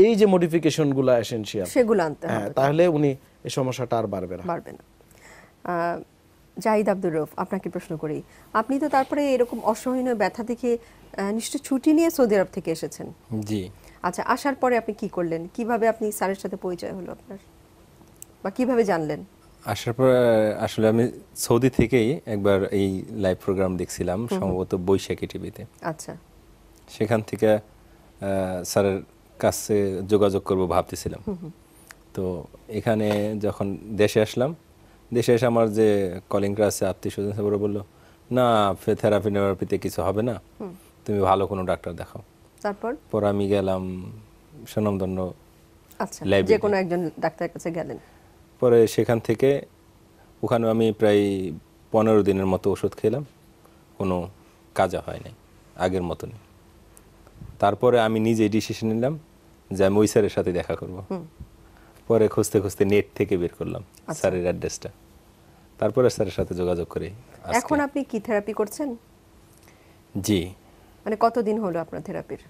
এই যে মডিফিকেশনগুলো এসেনশিয়াল সেগুলো আনতে হ্যাঁ, হবে তাহলে উনি এই সমস্যাটা আর বাড়বে না বাড়বে না জাহিদ আব্দুর রফ আপনাকে প্রশ্ন করি আপনি তো তারপরে এরকম অসহনীয় ব্যথা থেকে নিশ্চয় ছুটি নিয়ে সৌদি আরব থেকে এসেছেন জি আচ্ছা আসার পরে আপনি কি করলেন কিভাবে আপনি স্যারের সাথে পরিচয় হলো আপনার বা কিভাবে জানলেন আসার পর আসলে আমি সৌদি থেকেই একবার এই লাইভ প্রোগ্রাম দেখছিলাম সম্ভবত বৈশাখী টিভিতে আচ্ছা সেখান থেকে স্যারের কাছে যোগাযোগ করব ভাবতেছিলাম তো এখানে যখন দেশে আসলাম দেশে এসে আমার যে কলিং আছে আত্মীয় স্বজন ওরা বললো না থেরাপি নেরাপিতে কিছু হবে না তুমি ভালো কোনো ডাক্তার দেখাও তারপর পর আমি গেলাম সুনামধন্য আচ্ছা যে কোনো একজন ডাক্তারের কাছে গেলেন পরে সেখান থেকে ওখানে আমি প্রায় পনেরো দিনের মতো ওষুধ খেলাম কোনো কাজ হয় নাই আগের মতনই তারপরে আমি নিজে ডিসিশন নিলাম যে আমি ওই স্যারের সাথে দেখা করব পরে খুঁজতে খুঁজতে নেট থেকে বের করলাম আচ্ছা। স্যারের অ্যাড্রেসটা তারপরে স্যারের সাথে যোগাযোগ করে এখন আপনি কি থেরাপি করছেন জি মানে কতদিন হলো আপনার থেরাপির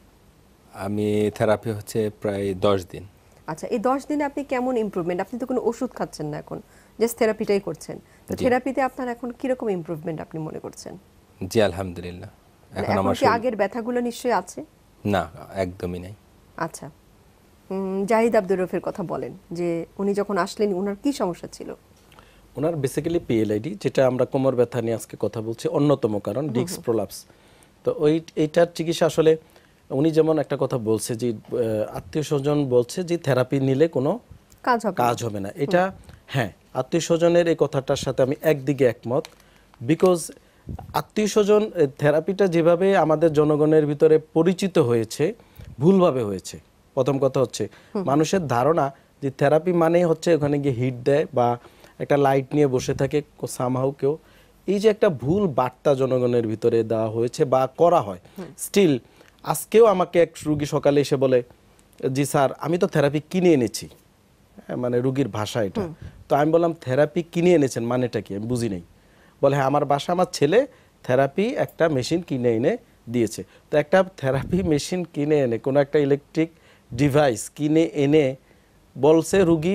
আমি থেরাপি হচ্ছে প্রায় দশ দিন আচ্ছা এই দশ দিনে আপনি কেমন ইম্প্রুভমেন্ট আপনি তো কোনো ওষুধ খাচ্ছেন না এখন জাস্ট থেরাপিটাই করছেন তো থেরাপিতে আপনার এখন কিরকম ইম্প্রুভমেন্ট আপনি মনে করছেন জি আলহামদুলিল্লাহ মানে এখন আমার কি আগের ব্যথাগুলো নিশ্চয়ই আছে না একদমই নাই আচ্ছা জাহিদ আব্দুর রফের কথা বলেন যে উনি যখন আসলেন ওনার কি সমস্যা ছিল ওনার বেসিক্যালি পিএলআইডি যেটা আমরা কোমর ব্যথা নিয়ে আজকে কথা বলছি অন্যতম কারণ ডিস্ক প্রলাপস তো ওই এইটার চিকিৎসা আসলে উনি যেমন একটা কথা বলছে যে আত্মীয় স্বজন বলছে যে থেরাপি নিলে কোনো কাজ হবে কাজ হবে না এটা হ্যাঁ আত্মীয় স্বজনের এই কথাটার সাথে আমি একদিকে একমত বিকজ আত্মীয় স্বজন থেরাপিটা যেভাবে আমাদের জনগণের ভিতরে পরিচিত হয়েছে ভুলভাবে হয়েছে প্রথম কথা হচ্ছে মানুষের ধারণা যে থেরাপি মানেই হচ্ছে ওখানে গিয়ে হিট দেয় বা একটা লাইট নিয়ে বসে থাকে সামহাও কেউ এই যে একটা ভুল বার্তা জনগণের ভিতরে দেওয়া হয়েছে বা করা হয় স্টিল আজকেও আমাকে এক রুগী সকালে এসে বলে জি স্যার আমি তো থেরাপি কিনে এনেছি হ্যাঁ, মানে রুগীর ভাষা এটা তো আমি বললাম থেরাপি কিনে এনেছেন মানেটা কি আমি বুঝি নেই বলে হ্যাঁ আমার বাসা আমার ছেলে থেরাপি একটা মেশিন কিনে এনে দিয়েছে তো একটা থেরাপি মেশিন কিনে এনে কোনো একটা ইলেকট্রিক ডিভাইস কিনে এনে বলছে রুগী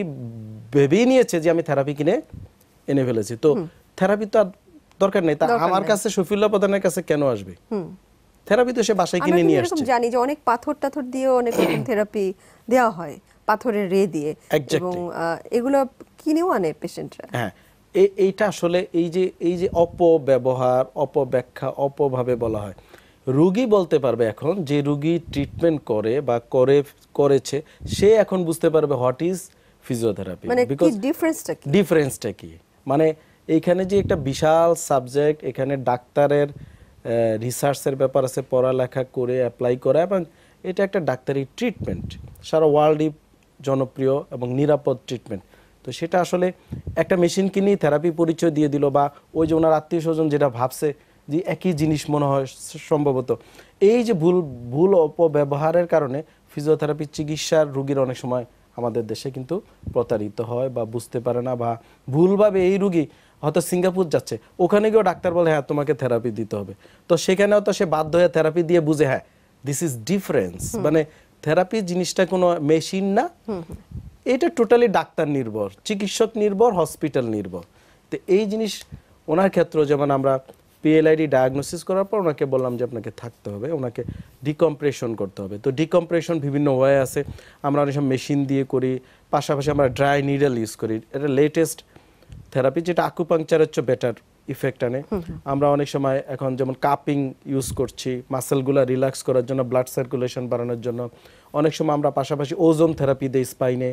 ভেবেই নিয়েছে যে আমি থেরাপি কিনে এনে ফেলেছি তো থেরাপি তো আর দরকার নেই তা আমার কাছে শফিল্লা প্রধানের কাছে কেন আসবে থেরাপি তো সে বাসায় কিনে নিয়ে আসছে আমি জানি যে অনেক পাথর টাথর দিয়ে অনেক রকম থেরাপি দেওয়া হয় পাথরের রে দিয়ে এবং এগুলো কিনেও আনে পেশেন্টরা হ্যাঁ এইটা আসলে এই যে এই যে অপব্যবহার অপব্যাখ্যা অপভাবে বলা হয় রুগী বলতে পারবে এখন যে রুগী ট্রিটমেন্ট করে বা করে করেছে সে এখন বুঝতে পারবে হোয়াট ইজ ফিজিওথেরাপি মানে কি ডিফারেন্সটা কি ডিফারেন্সটা কি মানে এখানে যে একটা বিশাল সাবজেক্ট এখানে ডাক্তারের রিসার্চের ব্যাপার আছে পড়ালেখা করে অ্যাপ্লাই করা এবং এটা একটা ডাক্তারি ট্রিটমেন্ট সারা ওয়ার্ল্ডই জনপ্রিয় এবং নিরাপদ ট্রিটমেন্ট তো সেটা আসলে একটা মেশিন কিনেই থেরাপি পরিচয় দিয়ে দিল বা ওই যে ওনার আত্মীয় স্বজন যেটা ভাবছে যে একই জিনিস মনে হয় সম্ভবত এই যে ভুল ভুল অপব্যবহারের কারণে ফিজিওথেরাপি চিকিৎসার রুগীর অনেক সময় আমাদের দেশে কিন্তু প্রতারিত হয় বা বুঝতে পারে না বা ভুলভাবে এই রুগী হয়তো সিঙ্গাপুর যাচ্ছে ওখানে গিয়েও ডাক্তার বলে হ্যাঁ তোমাকে থেরাপি দিতে হবে তো সেখানেও তো সে বাধ্য হয়ে থেরাপি দিয়ে বুঝে হ্যাঁ দিস ইজ ডিফারেন্স মানে থেরাপি জিনিসটা কোনো মেশিন না এটা টোটালি ডাক্তার নির্ভর চিকিৎসক নির্ভর হসপিটাল নির্ভর তো এই জিনিস ওনার ক্ষেত্রে যেমন আমরা পিএলআইডি ডায়াগনোসিস করার পর ওনাকে বললাম যে আপনাকে থাকতে হবে ওনাকে ডিকম্প্রেশন করতে হবে তো ডিকম্প্রেশন বিভিন্ন ওয়ে আছে আমরা অনেক সব মেশিন দিয়ে করি পাশাপাশি আমরা ড্রাই নিডল ইউজ করি এটা লেটেস্ট থেরাপি যেটা আকুপাংচার চেয়ে বেটার ইফেক্ট আনে আমরা অনেক সময় এখন যেমন কাপিং ইউজ করছি মাসেলগুলো রিল্যাক্স করার জন্য ব্লাড সার্কুলেশন বাড়ানোর জন্য অনেক সময় আমরা পাশাপাশি ওজন থেরাপি দেই স্পাইনে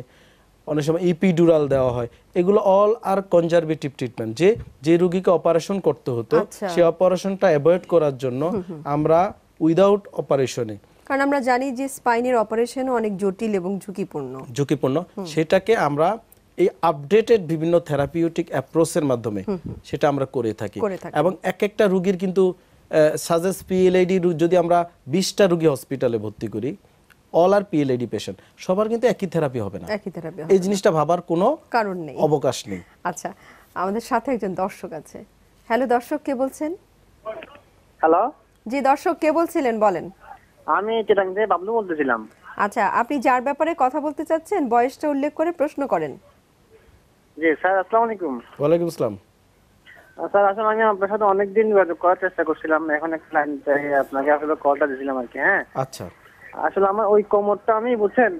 অনেক সময় ইপিডুরাল দেওয়া হয় এগুলো অল আর কনজারভেটিভ ট্রিটমেন্ট যে যে রুগীকে অপারেশন করতে হতো আচ্ছা। সে অপারেশনটা অ্যাভয়েড করার জন্য আমরা উইদাউট অপারেশনে কারণ আমরা জানি যে স্পাইনের অপারেশন অনেক জটিল এবং ঝুঁকিপূর্ণ ঝুঁকিপূর্ণ সেটাকে আমরা এই আপডেটেড বিভিন্ন থেরাপিউটিক অ্যাপ্রোচের মাধ্যমে সেটা আমরা করে থাকি এবং এক একটা রুগীর কিন্তু সাজেস পিএলআইডি যদি আমরা বিশটা রুগী হসপিটালে ভর্তি করি অল আর পিএলআইডি পেশেন্ট সবার কিন্তু একই থেরাপি হবে না একই থেরাপি এই জিনিসটা ভাবার কোনো কারণ নেই অবকাশ নেই আচ্ছা আমাদের সাথে একজন দর্শক আছে হ্যালো দর্শক কে বলছেন হ্যালো জি দর্শক কে বলছিলেন বলেন আমি চিটাং থেকে বাবলু বলতেছিলাম আচ্ছা আপনি যার ব্যাপারে কথা বলতে চাচ্ছেন বয়সটা উল্লেখ করে প্রশ্ন করেন জি স্যার আসসালামু আলাইকুম ওয়ালাইকুম আসসালাম স্যার আসলে আমি আপনার সাথে অনেকদিন যোগাযোগ করার চেষ্টা করছিলাম এখন আপনাকে আসলে কলটা দিয়েছিলাম আর কি হ্যাঁ আচ্ছা আসলে আমার ওই কোমরটা আমি বুঝছেন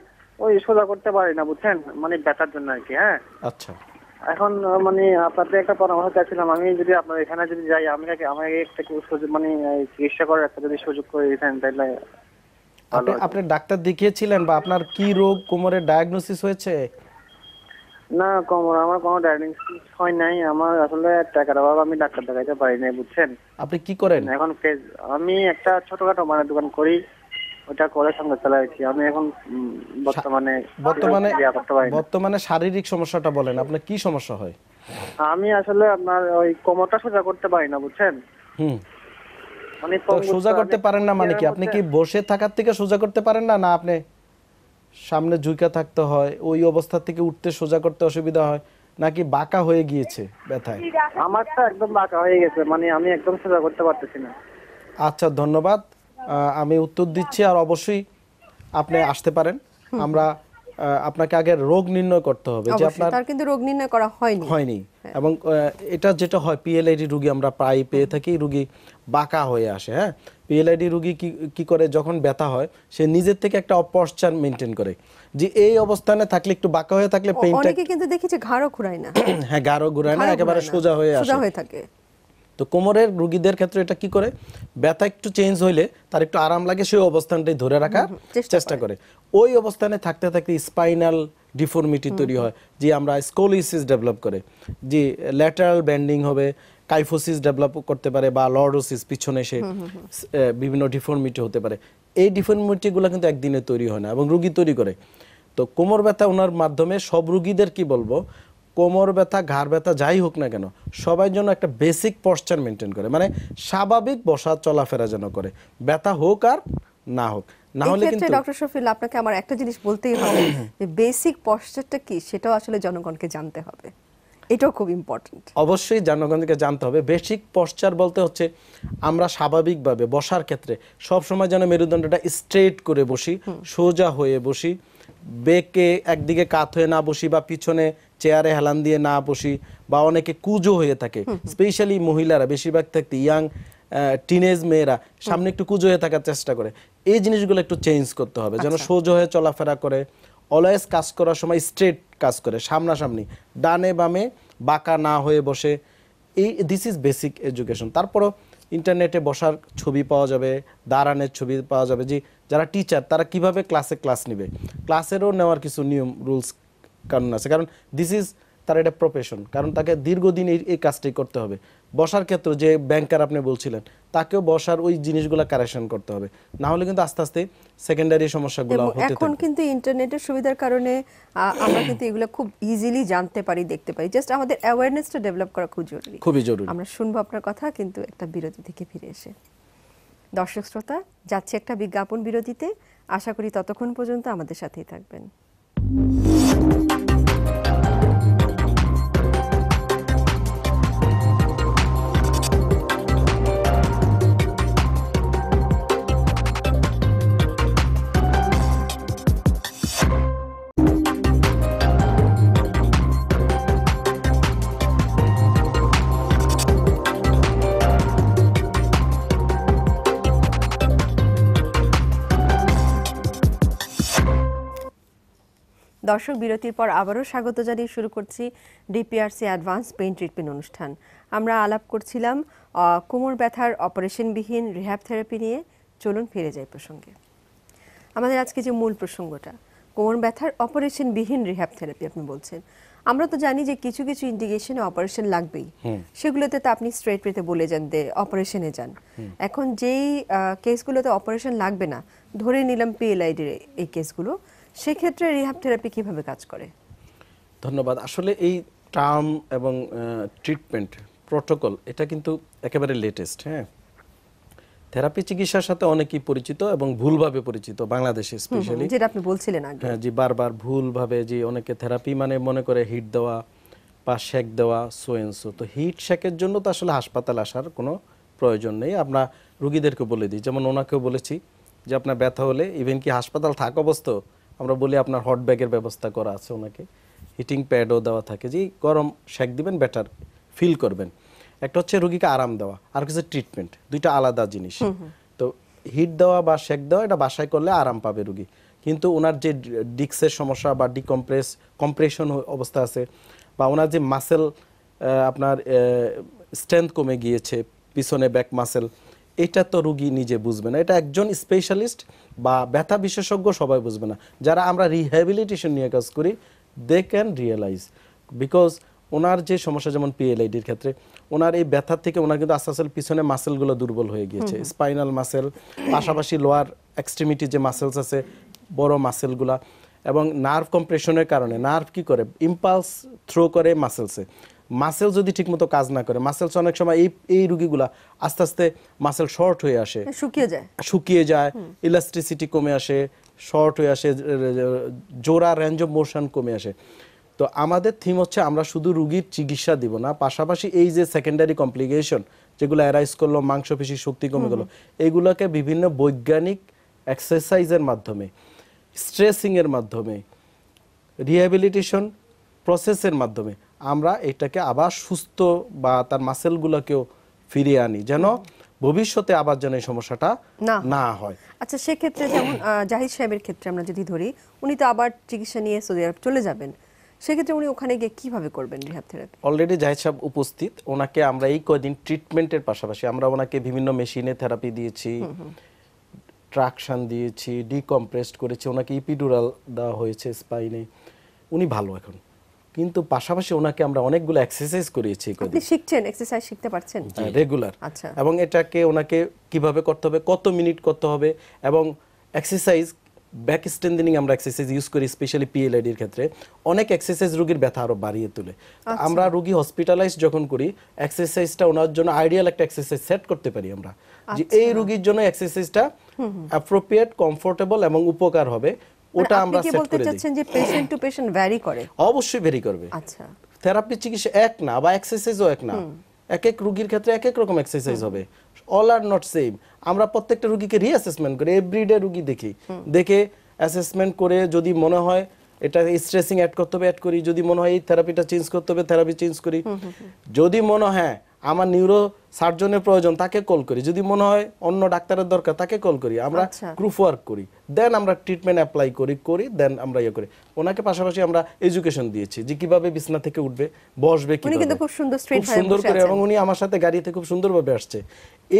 ওই সোজা করতে পারি না বুঝছেন মানে ব্যথার জন্য আর কি হ্যাঁ আচ্ছা এখন মানে আপনাদের একটা পরামর্শ চাইছিলাম আমি যদি আপনার এখানে যদি যাই আমি আমাকে একটা সুযোগ মানে চিকিৎসা করার একটা যদি সুযোগ করে দিতেন তাহলে আপনি ডাক্তার দেখিয়েছিলেন বা আপনার কি রোগ কোমরের ডায়াগনোসিস হয়েছে না কম আমার কোনো ডায়াগনোসিস হয় নাই আমার আসলে টাকার অভাব আমি ডাক্তার দেখাইতে পারি নাই বুঝছেন আপনি কি করেন এখন ফেজ- আমি একটা ছোটখাটো মানে দোকান করি ওটা করে সঙ্গে চালাইছি আমি এখন বর্তমানে বর্তমানে বর্তমানে শারীরিক সমস্যাটা বলেন আপনার কি সমস্যা হয় আমি আসলে আপনার ওই কোমরটা সোজা করতে পারি না বুঝছেন হুম মানে সোজা করতে পারেন না মানে কি আপনি কি বসে থাকার থেকে সোজা করতে পারেন না না আপনি সামনে ঝুঁকা থাকতে হয় ওই অবস্থা থেকে উঠতে সোজা করতে অসুবিধা হয় নাকি বাঁকা হয়ে গিয়েছে ব্যথায় আমারটা একদম বাঁকা হয়ে গেছে মানে আমি একদম সোজা করতে পারতেছি না আচ্ছা ধন্যবাদ আমি উত্তর দিচ্ছি আর অবশ্যই আপনি আসতে পারেন আমরা আপনাকে আগে রোগ নির্ণয় করতে হবে যে আপনার তার কিন্তু রোগ নির্ণয় করা হয়নি হয়নি হ্যাঁ। এবং এটা যেটা হয় পিএলআইডি রোগী আমরা প্রায় পেয়ে থাকি রোগী বাঁকা হয়ে আসে হ্যাঁ পিএলআইডি রোগী কি কি করে যখন ব্যথা হয় সে নিজের থেকে একটা অপশ্চার মেনটেন করে যে এই অবস্থানে থাকলে একটু বাঁকা হয়ে থাকলে পেইনটা অনেকে কিন্তু দেখি যে ঘাড়ও ঘুরায় না হ্যাঁ ঘাড়ও ঘুরায় না একেবারে সোজা হয়ে আসে সোজা হয়ে থাকে তো কোমরের রোগীদের ক্ষেত্রে এটা কি করে ব্যথা একটু চেঞ্জ হইলে তার একটু আরাম লাগে সেই অবস্থানটাই ধরে রাখার চেষ্টা করে ওই অবস্থানে থাকতে থাকতে স্পাইনাল ডিফর্মিটি তৈরি হয় যে আমরা স্কোলিসিস ডেভেলপ করে যে ল্যাটারাল ব্যান্ডিং হবে কাইফোসিস ডেভেলপ করতে পারে বা লর্ডোসিস পিছনে সে বিভিন্ন ডিফর্মিটি হতে পারে এই ডিফর্মিটিগুলো কিন্তু একদিনে তৈরি হয় না এবং রুগী তৈরি করে তো কোমর ব্যথা ওনার মাধ্যমে সব রুগীদের কি বলবো কোমর ব্যথা ঘাড় ব্যথা যাই হোক না কেন সবাই জন্য একটা বেসিক পশ্চার মেনটেন করে মানে স্বাভাবিক বসা চলাফেরা যেন করে ব্যথা হোক আর না হোক না ডক্টর শফিল আপনাকে আমার একটা জিনিস বলতেই হবে যে বেসিক পশ্চারটা কি সেটাও আসলে জনগণকে জানতে হবে এটাও খুব ইম্পর্টেন্ট অবশ্যই জনগণকে জানতে হবে বেসিক পশ্চার বলতে হচ্ছে আমরা স্বাভাবিকভাবে বসার ক্ষেত্রে সবসময় যেন মেরুদণ্ডটা স্ট্রেট করে বসি সোজা হয়ে বসি বেকে একদিকে কাত হয়ে না বসি বা পিছনে চেয়ারে হেলান দিয়ে না বসি বা অনেকে কুজো হয়ে থাকে স্পেশালি মহিলারা বেশিরভাগ থাকতে ইয়াং টিনেজ মেয়েরা সামনে একটু কুজো হয়ে থাকার চেষ্টা করে এই জিনিসগুলো একটু চেঞ্জ করতে হবে যেন আচ্ছা। সোজো হয়ে চলাফেরা করে অলওয়েজ কাজ করার সময় স্ট্রেট কাজ করে সামনাসামনি ডানে বামে বাঁকা না হয়ে বসে এই দিস ইজ বেসিক এডুকেশন তারপরও ইন্টারনেটে বসার ছবি পাওয়া যাবে দাঁড়ানের ছবি পাওয়া যাবে যে যারা টিচার তারা কিভাবে ক্লাসে ক্লাস নেবে ক্লাসেরও নেওয়ার কিছু নিয়ম রুলস কানুন আছে কারণ দিস ইজ তার এটা প্রফেশন কারণ তাকে দীর্ঘদিন এই কাজটি করতে হবে বসার ক্ষেত্র যে ব্যাংকার আপনি বলছিলেন তাকেও বসার ওই জিনিসগুলো কারেকশন করতে হবে না হলে কিন্তু আস্তে আস্তে সেকেন্ডারি সমস্যাগুলো এখন কিন্তু ইন্টারনেটের সুবিধার কারণে আমরা কিন্তু এগুলো খুব ইজিলি জানতে পারি দেখতে পারি জাস্ট আমাদের অ্যাওয়ারনেসটা ডেভেলপ করা খুব জরুরি খুবই জরুরি আমরা শুনবো আপনার কথা কিন্তু একটা বিরতি থেকে ফিরে এসে দর্শক শ্রোতা যাচ্ছে একটা বিজ্ঞাপন বিরতিতে আশা করি ততক্ষণ পর্যন্ত আমাদের সাথেই থাকবেন দর্শক বিরতির পর আবারও স্বাগত জানিয়ে শুরু করছি ডিপিআরসি অ্যাডভান্স পেইন ট্রিটমেন্ট অনুষ্ঠান আমরা আলাপ করছিলাম কোমর ব্যথার অপারেশনবিহীন রিহ্যাব থেরাপি নিয়ে চলুন ফিরে যাই প্রসঙ্গে আমাদের আজকে যে মূল প্রসঙ্গটা কোমর ব্যথার অপারেশনবিহীন রিহ্যাব থেরাপি আপনি বলছেন আমরা তো জানি যে কিছু কিছু ইন্ডিকেশনে অপারেশন লাগবেই সেগুলোতে তো আপনি স্ট্রেট পেতে বলে যান যে অপারেশনে যান এখন যেই কেসগুলোতে অপারেশন লাগবে না ধরে নিলাম পিএলআইডির এই কেসগুলো সেক্ষেত্রে রিহাব থেরাপি কিভাবে কাজ করে ধন্যবাদ আসলে এই টার্ম এবং ট্রিটমেন্ট প্রোটোকল এটা কিন্তু একেবারে লেটেস্ট হ্যাঁ থেরাপি চিকিৎসার সাথে অনেকেই পরিচিত এবং ভুলভাবে পরিচিত বাংলাদেশে স্পেশালি যেটা আপনি বলছিলেন আগে হ্যাঁ জি বারবার ভুলভাবে যে অনেকে থেরাপি মানে মনে করে হিট দেওয়া বা শেক দেওয়া সোয়েন্সো তো হিট শেকের জন্য তো আসলে হাসপাতাল আসার কোনো প্রয়োজন নেই আমরা রুগীদেরকে বলে দিই যেমন ওনাকেও বলেছি যে আপনার ব্যথা হলে ইভেন কি হাসপাতাল থাক অবস্থা আমরা বলি আপনার হট ব্যাগের ব্যবস্থা করা আছে ওনাকে হিটিং প্যাডও দেওয়া থাকে যে গরম শেক দিবেন বেটার ফিল করবেন একটা হচ্ছে রোগীকে আরাম দেওয়া আর কিছু ট্রিটমেন্ট দুইটা আলাদা জিনিস তো হিট দেওয়া বা শেক দেওয়া এটা বাসায় করলে আরাম পাবে রুগী কিন্তু ওনার যে ডিক্সের সমস্যা বা ডিকম্প্রেস কম্প্রেশন অবস্থা আছে বা ওনার যে মাসেল আপনার স্ট্রেংথ কমে গিয়েছে পিছনে ব্যাক মাসেল এটা তো রুগী নিজে বুঝবে না এটা একজন স্পেশালিস্ট বা ব্যথা বিশেষজ্ঞ সবাই বুঝবে না যারা আমরা রিহ্যাবিলিটেশন নিয়ে কাজ করি দে ক্যান রিয়েলাইজ বিকজ ওনার যে সমস্যা যেমন পিএলআইডির ক্ষেত্রে ওনার এই ব্যথার থেকে ওনার কিন্তু আস্তে আস্তে পিছনে মাসেলগুলো দুর্বল হয়ে গিয়েছে স্পাইনাল মাসেল পাশাপাশি লোয়ার এক্সট্রিমিটি যে মাসেলস আছে বড় মাসেলগুলা এবং নার্ভ কম্প্রেশনের কারণে নার্ভ কি করে ইম্পালস থ্রো করে মাসেলসে মাসেল যদি ঠিকমতো কাজ না করে মাসেলস অনেক সময় এই এই রুগীগুলা আস্তে আস্তে মাসেল শর্ট হয়ে আসে শুকিয়ে যায় শুকিয়ে যায় ইলাস্ট্রিসিটি কমে আসে শর্ট হয়ে আসে জোড়া রেঞ্জ অফ মোশন কমে আসে তো আমাদের থিম হচ্ছে আমরা শুধু রুগীর চিকিৎসা দিব না পাশাপাশি এই যে সেকেন্ডারি কমপ্লিকেশন যেগুলো অ্যারাইজ করলো মাংসপেশি শক্তি কমে গেলো এগুলোকে বিভিন্ন বৈজ্ঞানিক এক্সারসাইজের মাধ্যমে স্ট্রেসিংয়ের মাধ্যমে রিহ্যাবিলিটেশন প্রসেসের মাধ্যমে আমরা এটাকে আবার সুস্থ বা তার মাসেলগুলোকেও ফিরিয়ে আনি যেন ভবিষ্যতে আবার যেন এই সমস্যাটা না হয় আচ্ছা সেক্ষেত্রে যেমন জাহিদ সাহেবের ক্ষেত্রে আমরা যদি ধরি উনি তো আবার চিকিৎসা নিয়ে সৌদি আরব চলে যাবেন সেক্ষেত্রে উনি ওখানে গিয়ে কিভাবে করবেন রিহাব থেরাপি অলরেডি জাহিদ সাহেব উপস্থিত ওনাকে আমরা এই কয়দিন ট্রিটমেন্টের পাশাপাশি আমরা ওনাকে বিভিন্ন মেশিনে থেরাপি দিয়েছি ট্রাকশান দিয়েছি ডিকম্প্রেসড করেছি ওনাকে ইপিডুরাল দেওয়া হয়েছে স্পাইনে উনি ভালো এখন কিন্তু পাশাপাশি ওনাকে আমরা অনেকগুলো এক্সারসাইজ করিয়েছি আপনি শিখছেন এক্সারসাইজ শিখতে পারছেন রেগুলার আচ্ছা এবং এটাকে ওনাকে কিভাবে করতে হবে কত মিনিট করতে হবে এবং এক্সারসাইজ ব্যাক স্ট্রেন্দিনিং আমরা এক্সারসাইজ ইউজ করি স্পেশালি পিএলআইডির ক্ষেত্রে অনেক এক্সারসাইজ রুগীর ব্যথা আরও বাড়িয়ে তোলে আচ্ছা। আমরা রুগী হসপিটালাইজ যখন করি এক্সারসাইজটা ওনার জন্য আইডিয়াল একটা এক্সারসাইজ সেট করতে পারি আমরা যে আচ্ছা। এই রুগীর জন্য এক্সারসাইজটা অ্যাপ্রোপ্রিয়েট কমফোর্টেবল এবং উপকার হবে মানে ওটা আমরা সেট বলতে চাচ্ছেন যে পেশেন্ট টু পেশেন্ট ভ্যারি করে অবশ্যই ভ্যারি করবে আচ্ছা থেরাপি চিকিৎসা এক না বা এক্সারসাইজও এক না এক এক রোগীর ক্ষেত্রে এক এক রকম এক্সারসাইজ হবে অল আর নট সেম আমরা প্রত্যেকটা রুগীকে রিঅ্যাসেসমেন্ট করি এভরিডে রুগী দেখি দেখে অ্যাসেসমেন্ট করে যদি মনে হয় এটা স্ট্রেসিং অ্যাড করতে হবে অ্যাড করি যদি মনে হয় এই থেরাপিটা চেঞ্জ করতে হবে থেরাপি চেঞ্জ করি যদি মনে হয় হ্যাঁ, আমার নিউরো সার্জনের প্রয়োজন তাকে কল করি যদি মনে হয় অন্য ডাক্তারের দরকার তাকে কল করি আমরা গ্রুপ আচ্ছা। ওয়ার্ক করি দেন আমরা ট্রিটমেন্ট অ্যাপ্লাই করি করি দেন আমরা ইয়ে করি ওনাকে পাশাপাশি আমরা এডুকেশন দিয়েছি যে কিভাবে বিছনা থেকে উঠবে বসবে কি কিন্তু খুব সুন্দর সুন্দর করে এবং উনি আমার সাথে গাড়িতে খুব সুন্দরভাবে আসছে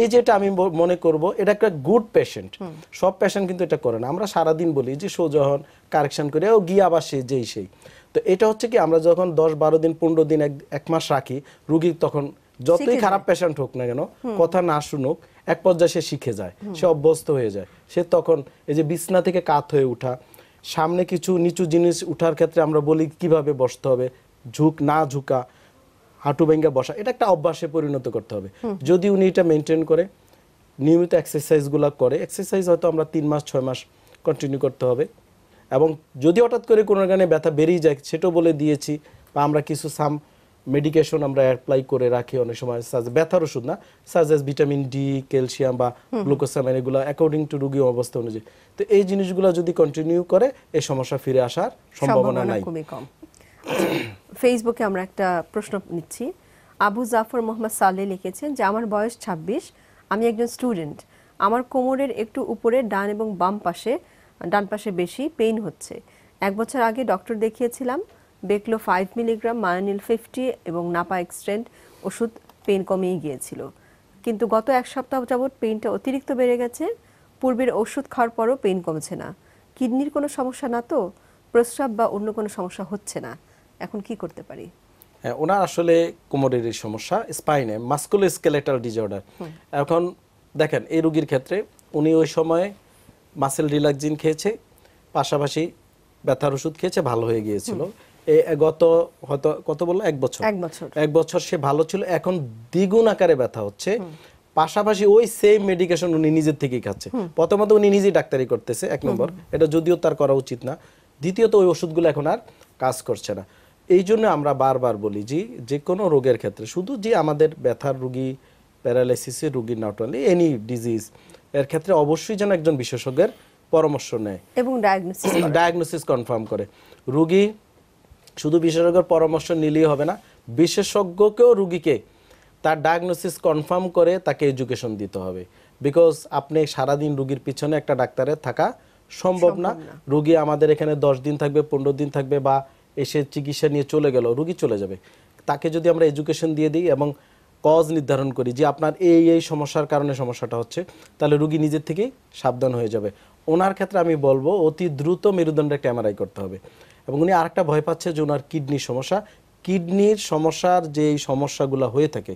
এই যেটা আমি মনে করব এটা একটা গুড পেশেন্ট সব পেশেন্ট কিন্তু এটা করে না আমরা সারাদিন বলি যে সোজা হন কারেকশন করে ও গিয়ে আবার সে যেই সেই তো এটা হচ্ছে কি আমরা যখন দশ বারো দিন পনেরো দিন এক মাস রাখি রুগী তখন যতই খারাপ পেশেন্ট হোক না কেন কথা না শুনুক এক পর্যায়ে সে শিখে যায় সে অভ্যস্ত হয়ে যায় সে তখন এই যে বিছনা থেকে কাত হয়ে উঠা সামনে কিছু নিচু জিনিস উঠার ক্ষেত্রে আমরা বলি কিভাবে বসতে হবে ঝুঁক না ঝুঁকা হাঁটু ভেঙ্গে বসা এটা একটা অভ্যাসে পরিণত করতে হবে যদি উনি এটা মেনটেন করে নিয়মিত এক্সারসাইজগুলো করে এক্সারসাইজ হয়তো আমরা তিন মাস ছয় মাস কন্টিনিউ করতে হবে এবং যদি হঠাৎ করে কোনো কারণে ব্যথা বেরিয়ে যায় সেটাও বলে দিয়েছি বা আমরা কিছু সাম মেডিকেশন আমরা অ্যাপ্লাই করে রাখি অনেক সময় সাজ ব্যথার ওষুধ না সাজ ভিটামিন ডি ক্যালসিয়াম বা গ্লুকোসামাইন এগুলো অ্যাকর্ডিং টু রুগী অবস্থা অনুযায়ী তো এই জিনিসগুলো যদি কন্টিনিউ করে এই সমস্যা ফিরে আসার সম্ভাবনা নাই ফেসবুকে আচ্ছা, আমরা একটা প্রশ্ন নিচ্ছি আবু জাফর মোহাম্মদ সালে লিখেছেন যে আমার বয়স ২৬ আমি একজন স্টুডেন্ট আমার কোমরের একটু উপরে ডান এবং বাম পাশে ডান পাশে বেশি পেইন হচ্ছে এক বছর আগে ডক্টর দেখিয়েছিলাম বেকলো ফাইভ মিলিগ্রাম মায়োনিল ফিফটি এবং নাপা এক্সট্রেন্ট ওষুধ পেন কমেই গিয়েছিল কিন্তু গত এক সপ্তাহ যাবৎ পেনটা অতিরিক্ত বেড়ে গেছে পূর্বের ওষুধ খাওয়ার পরও পেন কমছে না কিডনির কোনো সমস্যা না তো প্রস্রাব বা অন্য কোনো সমস্যা হচ্ছে না এখন কি করতে পারি হ্যাঁ ওনার আসলে কোমরের এই সমস্যা স্পাইনে মাস্কুলো স্কেলেটাল ডিজর্ডার এখন দেখেন এই রুগীর ক্ষেত্রে উনি ওই সময় মাসেল রিল্যাক্সিন খেয়েছে পাশাপাশি ব্যথার ওষুধ খেয়েছে ভালো হয়ে গিয়েছিল গত হয়তো কত বললো এক বছর এক বছর এক বছর সে ভালো ছিল এখন দ্বিগুণ আকারে ব্যথা হচ্ছে পাশাপাশি ওই সেম মেডিকেশন উনি নিজের থেকেই খাচ্ছে প্রথমত উনি নিজেই ডাক্তারি করতেছে এক নম্বর এটা যদিও তার করা উচিত না দ্বিতীয়ত ওই ওষুধগুলো এখন আর কাজ করছে না এই জন্য আমরা বারবার বলি যে যে কোনো রোগের ক্ষেত্রে শুধু যে আমাদের ব্যথার রুগী প্যারালাইসিসের রুগী নট অনলি এনি ডিজিজ এর ক্ষেত্রে অবশ্যই যেন একজন বিশেষজ্ঞের পরামর্শ নেয় এবং ডায়াগনোসিস ডায়াগনোসিস কনফার্ম করে রুগী শুধু বিশেষজ্ঞের পরামর্শ নিলেই হবে না বিশেষজ্ঞকেও রুগীকে তার ডায়াগনোসিস কনফার্ম করে তাকে এডুকেশন দিতে হবে বিকজ আপনি সারাদিন রুগীর পিছনে একটা ডাক্তারের থাকা সম্ভব না রুগী আমাদের এখানে দশ দিন থাকবে পনেরো দিন থাকবে বা এসে চিকিৎসা নিয়ে চলে গেল রুগী চলে যাবে তাকে যদি আমরা এডুকেশন দিয়ে দিই এবং কজ নির্ধারণ করি যে আপনার এই এই সমস্যার কারণে সমস্যাটা হচ্ছে তাহলে রুগী নিজের থেকেই সাবধান হয়ে যাবে ওনার ক্ষেত্রে আমি বলবো অতি দ্রুত মেরুদণ্ডে একটা এমআরআই করতে হবে এবং উনি আরেকটা ভয় পাচ্ছে যে ওনার কিডনির সমস্যা কিডনির সমস্যার যে সমস্যাগুলো হয়ে থাকে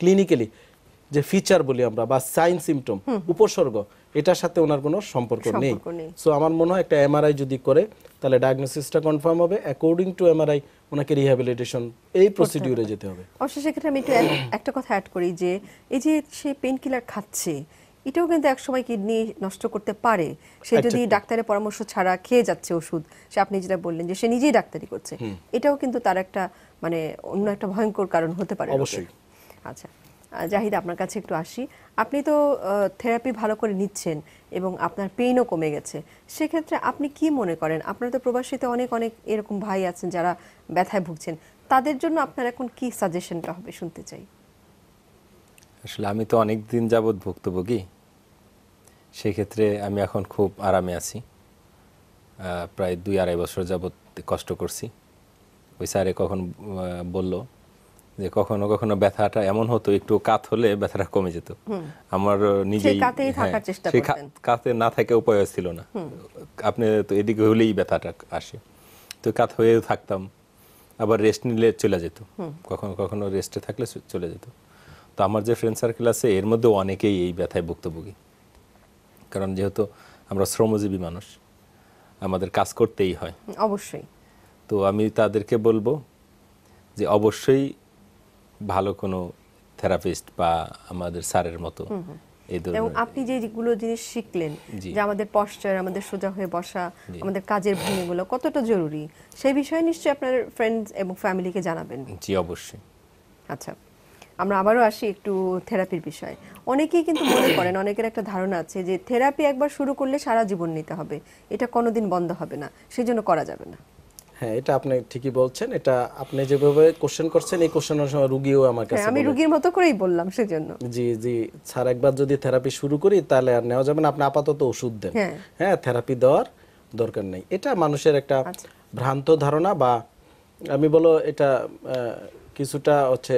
ক্লিনিক্যালি যে ফিচার বলি আমরা বা সাইন সিমটম উপসর্গ এটার সাথে ওনার কোনো সম্পর্ক নেই সো আমার মনে হয় একটা এমআরআই যদি করে তাহলে ডায়াগনোসিসটা কনফার্ম হবে অ্যাকর্ডিং টু এমআরআই ওনাকে রিহ্যাবিলিটেশন এই প্রসিডিউরে যেতে হবে অবশ্যই সেক্ষেত্রে আমি একটু একটা কথা অ্যাড করি যে এই যে সে পেন কিলার খাচ্ছে এটাও কিন্তু একসময় কিডনি নষ্ট করতে পারে সে আচ্ছা, যদি আচ্ছা। ডাক্তারের পরামর্শ ছাড়া খেয়ে যাচ্ছে ওষুধ সে আপনি যেটা বললেন যে সে নিজেই ডাক্তারি করছে এটাও কিন্তু তার একটা মানে অন্য একটা ভয়ঙ্কর কারণ হতে পারে অবশ্যই আচ্ছা জাহিদ আপনার কাছে একটু আসি আপনি তো থেরাপি ভালো করে নিচ্ছেন এবং আপনার পেইনও কমে গেছে সেক্ষেত্রে আপনি কি মনে করেন আপনার তো প্রবাসীতে অনেক অনেক এরকম ভাই আছেন যারা ব্যথায় ভুগছেন তাদের জন্য আপনার এখন কি সাজেশনটা হবে শুনতে চাই আসলে আমি তো অনেক দিন যাবৎ ভুক্তভোগী সেক্ষেত্রে আমি এখন খুব আরামে আছি প্রায় দুই আড়াই বছর যাবৎ কষ্ট করছি ওই স্যারে কখন বলল যে কখনো কখনো ব্যথাটা এমন হতো একটু কাত হলে ব্যথাটা কমে যেত আমার নিজেই সেই হ্যাঁ, কাতে না থাকে উপায় ছিল না আপনি তো এদিকে হলেই ব্যথাটা আসে তো কাত হয়ে থাকতাম আবার রেস্ট নিলে চলে যেত কখনো কখনো রেস্টে থাকলে চলে যেত তো আমার যে ফ্রেন্ড সার্কেল আছে এর মধ্যে অনেকেই এই ব্যথায় ভুক্তভোগী কারণ যেহেতু আমরা শ্রমজীবী মানুষ আমাদের কাজ করতেই হয় অবশ্যই তো আমি তাদেরকে বলবো যে অবশ্যই ভালো কোনো থেরাপিস্ট বা আমাদের স্যারের মতো এবং আপনি যেগুলো জিনিস শিখলেন যে আমাদের পশ্চার আমাদের সোজা হয়ে বসা আমাদের কাজের ভঙ্গিগুলো কতটা জরুরি সেই বিষয়ে নিশ্চয়ই আপনার ফ্রেন্ডস এবং ফ্যামিলিকে জানাবেন জি অবশ্যই আচ্ছা আমরা আবারও আসি একটু থেরাপির বিষয়ে অনেকেই কিন্তু মনে করেন অনেকের একটা ধারণা আছে যে থেরাপি একবার শুরু করলে সারা জীবন নিতে হবে এটা কোনোদিন বন্ধ হবে না সেজন্য করা যাবে না হ্যাঁ এটা আপনি ঠিকই বলছেন এটা আপনি যেভাবে কোশ্চেন করছেন এই কোশ্চেনের সময় রুগীও আমার কাছে হ্যাঁ, আমি রুগীর মতো করেই বললাম সেজন্য জি জি স্যার একবার যদি থেরাপি শুরু করি তাহলে আর নেওয়া যাবে না আপনি আপাতত ওষুধ দেন হ্যাঁ, হ্যাঁ থেরাপি দেওয়ার দরকার নেই এটা মানুষের একটা আচ্ছা। ভ্রান্ত ধারণা বা আমি বলো এটা কিছুটা হচ্ছে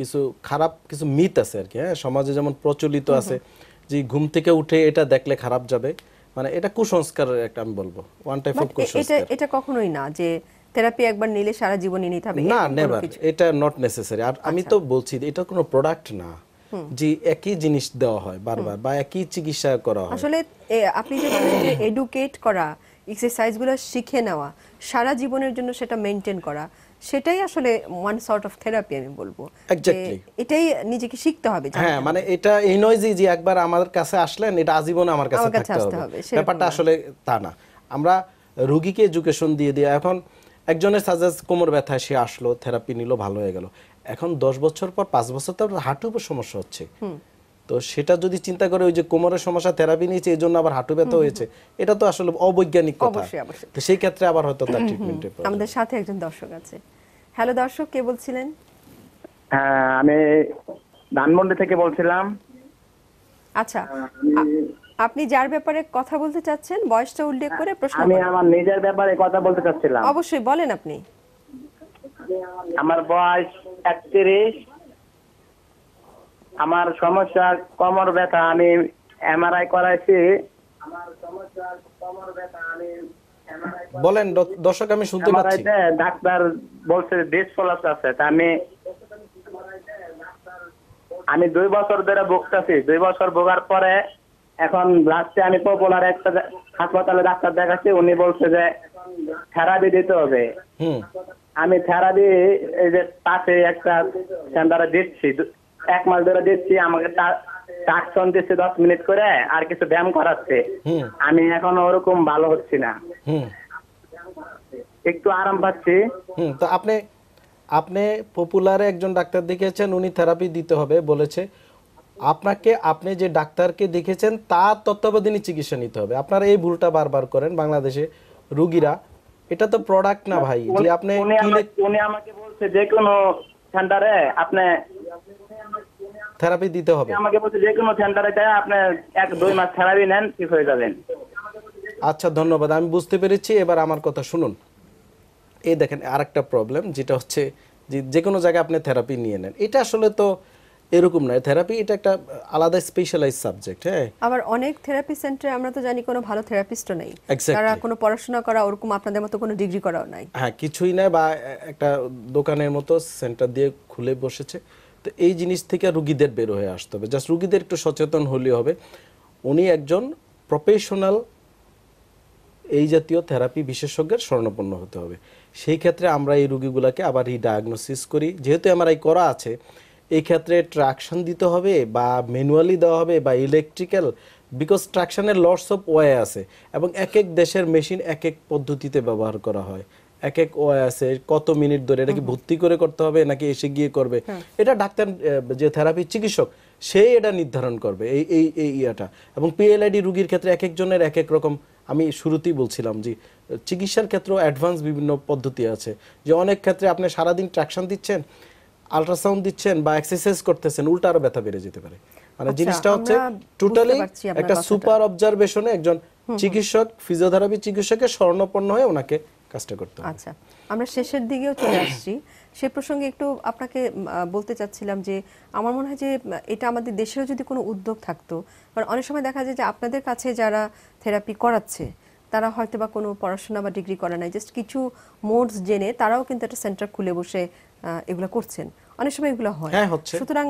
কিছু খারাপ কিছু মিথ আছে আর কি হ্যাঁ সমাজে যেমন প্রচলিত আছে যে ঘুম থেকে উঠে এটা দেখলে খারাপ যাবে মানে এটা কুসংস্কারের একটা আমি বলবো ওয়ান টাইপ অফ কুসংস্কার এটা এটা কখনোই না যে থেরাপি একবার নিলে সারা জীবনই নিতে হবে না নেভার এটা নট নেসেসারি আর আমি আচ্ছা। তো বলছি এটা কোনো প্রোডাক্ট না যে একই জিনিস দেওয়া হয় বারবার বা একই চিকিৎসা করা হয় আসলে আপনি যে এডুকেট করা এক্সারসাইজগুলো শিখে নেওয়া সারা জীবনের জন্য সেটা মেনটেন করা সেটাই আসলে ওয়ান সর্ট অফ থেরাপি আমি বলবো এটাই নিজেকে শিখতে হবে হ্যাঁ মানে এটা এই নয় যে একবার আমার কাছে আসলেন এটা আজীবন আমার কাছে থাকতে হবে ব্যাপারটা আসলে তা না আমরা রুগীকে এডুকেশন দিয়ে দিয়ে এখন একজনের সাজেস কোমর ব্যথায় সে আসলো থেরাপি নিল ভালো হয়ে গেল এখন দশ বছর পর পাঁচ বছর তো হাঁটু সমস্যা হচ্ছে তো সেটা যদি চিন্তা করে ওই যে কোমরের সমস্যা থেরাপি নিয়েছে এই জন্য আবার হাঁটু ব্যথা হয়েছে এটা তো আসলে অবৈজ্ঞানিক কথা তো সেই ক্ষেত্রে আবার হয়তো তার ট্রিটমেন্টে আমাদের সাথে একজন দর্শক আছে হ্যালো দর্শক কে বলছিলেন হ্যাঁ, আমি ধানমন্ডি থেকে বলছিলাম আচ্ছা আপনি যার ব্যাপারে কথা বলতে চাচ্ছেন বয়সটা উল্লেখ করে প্রশ্ন আমি আমার নিজের ব্যাপারে কথা বলতে চাচ্ছিলাম অবশ্যই বলেন আপনি আমার বয়স একত্রিশ আমার সমস্যা কমর ব্যথা আমি এমআরআই করাইছি আমি বলেন দর্শক আমি শুনতে পাচ্ছি ডাক্তার বলছে ডিস্ক ফলাস আছে তা আমি আমি দুই বছর ধরে ভুগতেছি দুই বছর ভোগার পরে এখন লাস্টে আমি পপুলার একটা হাসপাতালে ডাক্তার দেখাচ্ছি উনি বলছে যে থেরাপি দিতে হবে আমি থেরাপি এই যে পাশে একটা সেন্টারে দিচ্ছি এক মাস ধরে দিচ্ছি আমাকে ট্রাকশন দিচ্ছে দশ মিনিট করে আর কিছু ব্যায়াম করাচ্ছে আমি এখন ওরকম ভালো হচ্ছি না একটু আরাম পাচ্ছি তো আপনি আপনি পপুলারে একজন ডাক্তার দেখেছেন উনি থেরাপি দিতে হবে বলেছে আপনাকে আপনি যে ডাক্তারকে দেখেছেন তার তত্ত্বাবধানে চিকিৎসা নিতে হবে আপনার এই ভুলটা বারবার করেন বাংলাদেশে রুগীরা এটা তো প্রোডাক্ট না ভাই যে আপনি উনি আমাকে বলছে যে কোনো সেন্টারে আপনি থেরাপি দিতে হবে আমাকে বলছে যে কোনো সেন্টারে যায় আপনি এক দুই মাস থেরাপি নেন ঠিক হয়ে যাবেন আচ্ছা ধন্যবাদ আমি বুঝতে পেরেছি এবার আমার কথা শুনুন এই দেখেন আরেকটা প্রবলেম যেটা হচ্ছে যে যে কোনো জায়গায় আপনি থেরাপি নিয়ে নেন এটা আসলে তো এরকম নয় থেরাপি এটা একটা আলাদা স্পেশালাইজ সাবজেক্ট হ্যাঁ আবার অনেক থেরাপি সেন্টারে আমরা তো জানি কোনো ভালো থেরাপিস্টও নেই তারা কোনো পড়াশোনা করা ওরকম আপনাদের মতো কোনো ডিগ্রি করাও নাই হ্যাঁ কিছুই নাই বা একটা দোকানের মতো সেন্টার দিয়ে খুলে বসেছে তো এই জিনিস থেকে রুগীদের বের হয়ে আসতে হবে জাস্ট রুগীদের একটু সচেতন হলে হবে উনি একজন প্রফেশনাল এই জাতীয় থেরাপি বিশেষজ্ঞের স্বর্ণপন্ন হতে হবে সেই ক্ষেত্রে আমরা এই রুগীগুলোকে আবার রিডায়াগনোসিস করি যেহেতু আমার এই করা আছে এই ক্ষেত্রে ট্রাকশন দিতে হবে বা ম্যানুয়ালি দেওয়া হবে বা ইলেকট্রিক্যাল বিকজ ট্রাকশানের লটস অফ ওয়ে আছে এবং এক এক দেশের মেশিন এক এক পদ্ধতিতে ব্যবহার করা হয় এক এক ওয়াই আছে কত মিনিট ধরে এটা কি ভর্তি করে করতে হবে নাকি এসে গিয়ে করবে এটা ডাক্তার যে থেরাপি চিকিৎসক সে এটা নির্ধারণ করবে এই এই এই ইয়াটা এবং পিএলআইডি রুগীর ক্ষেত্রে এক একজনের এক এক রকম আমি শুরুতেই বলছিলাম যে চিকিৎসার ক্ষেত্রেও অ্যাডভান্স বিভিন্ন পদ্ধতি আছে যে অনেক ক্ষেত্রে আপনি সারাদিন ট্র্যাকশন দিচ্ছেন আলট্রাসাউন্ড দিচ্ছেন বা এক্সারসাইজ করতেছেন উল্টা আরও ব্যথা বেড়ে যেতে পারে মানে আচ্ছা, জিনিসটা হচ্ছে টোটালি একটা সুপার অবজারভেশনে একজন চিকিৎসক ফিজিওথেরাপি চিকিৎসকের স্বর্ণপন্ন হয়ে ওনাকে কাজটা করতে হবে আচ্ছা আমরা শেষের দিকেও চলে আসছি সে প্রসঙ্গে একটু আপনাকে বলতে চাচ্ছিলাম যে আমার মনে হয় যে এটা আমাদের দেশেও যদি কোনো উদ্যোগ থাকতো কারণ অনেক সময় দেখা যায় যে আপনাদের কাছে যারা থেরাপি করাচ্ছে তারা হয়তো বা কোনো পড়াশোনা বা ডিগ্রি করা নাই জাস্ট কিছু মোডস জেনে তারাও কিন্তু একটা সেন্টার খুলে বসে এগুলো করছেন অনেক সময় এগুলো হয় হ্যাঁ, সুতরাং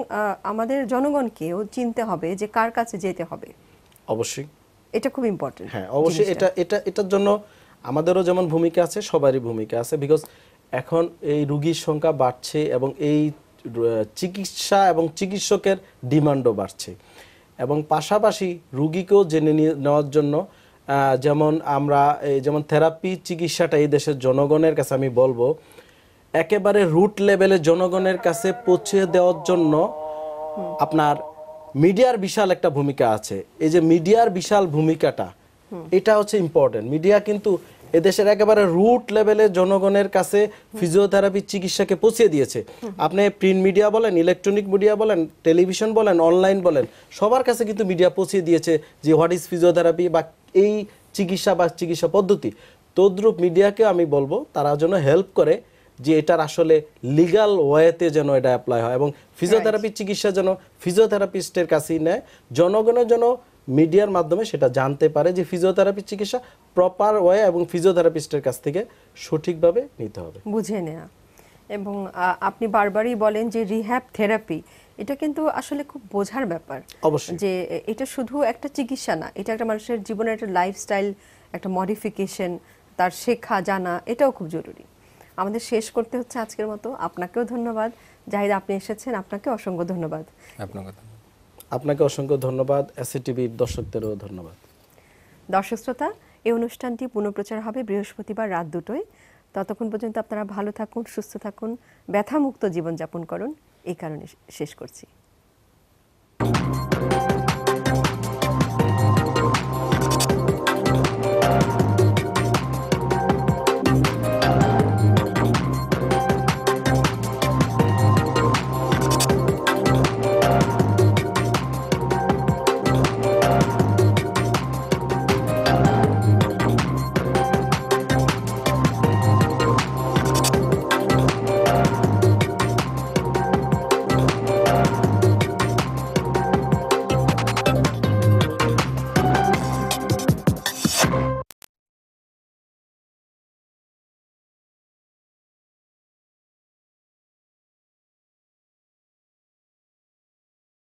আমাদের জনগণকেও চিনতে হবে যে কার কাছে যেতে হবে অবশ্যই এটা খুব ইম্পর্টেন্ট হ্যাঁ অবশ্যই এটা এটা এটার জন্য আমাদেরও যেমন ভূমিকা আছে সবারই ভূমিকা আছে বিকজ এখন এই রুগীর সংখ্যা বাড়ছে এবং এই চিকিৎসা এবং চিকিৎসকের ডিমান্ডও বাড়ছে এবং পাশাপাশি রুগীকেও জেনে নেওয়ার জন্য যেমন আমরা যেমন থেরাপি চিকিৎসাটা এই দেশের জনগণের কাছে আমি বলবো একেবারে রুট লেভেলে জনগণের কাছে পৌঁছে দেওয়ার জন্য আপনার মিডিয়ার বিশাল একটা ভূমিকা আছে এই যে মিডিয়ার বিশাল ভূমিকাটা এটা হচ্ছে ইম্পর্টেন্ট মিডিয়া কিন্তু এদেশের একেবারে রুট লেভেলে জনগণের কাছে ফিজিওথেরাপি চিকিৎসাকে পৌঁছে দিয়েছে আপনি প্রিন্ট মিডিয়া বলেন ইলেকট্রনিক মিডিয়া বলেন টেলিভিশন বলেন অনলাইন বলেন সবার কাছে কিন্তু মিডিয়া পৌঁছে দিয়েছে যে হোয়াট ইজ ফিজিওথেরাপি বা এই চিকিৎসা বা চিকিৎসা পদ্ধতি তদ্রুপ মিডিয়াকেও আমি বলবো তারা যেন হেল্প করে যে এটার আসলে লিগাল ওয়েতে যেন এটা অ্যাপ্লাই হয় এবং ফিজিওথেরাপি চিকিৎসা যেন ফিজিওথেরাপিস্টের কাছেই নেয় জনগণের যেন মিডিয়ার মাধ্যমে সেটা জানতে পারে যে ফিজিওথেরাপি চিকিৎসা প্রপার ওয়ে এবং ফিজিওথেরাপিস্টের কাছ থেকে সঠিকভাবে নিতে হবে বুঝে নেওয়া এবং আপনি বারবারই বলেন যে রিহ্যাব থেরাপি এটা কিন্তু আসলে খুব বোঝার ব্যাপার অবশ্যই যে এটা শুধু একটা চিকিৎসা না এটা একটা মানুষের জীবনের একটা লাইফস্টাইল একটা মডিফিকেশন তার শেখা জানা এটাও খুব জরুরি আমাদের শেষ করতে হচ্ছে আজকের মতো আপনাকেও ধন্যবাদ জাহিদ আপনি এসেছেন আপনাকে অসংখ্য ধন্যবাদ আপনাকে আপনাকে অসংখ্য ধন্যবাদ এসিটিভি দর্শকদেরও ধন্যবাদ দর্শক শ্রোতা এই অনুষ্ঠানটি পুনঃপ্রচার হবে বৃহস্পতিবার রাত দুটোয় ততক্ষণ পর্যন্ত আপনারা ভালো থাকুন সুস্থ থাকুন ব্যথামুক্ত জীবনযাপন করুন এই কারণে শেষ করছি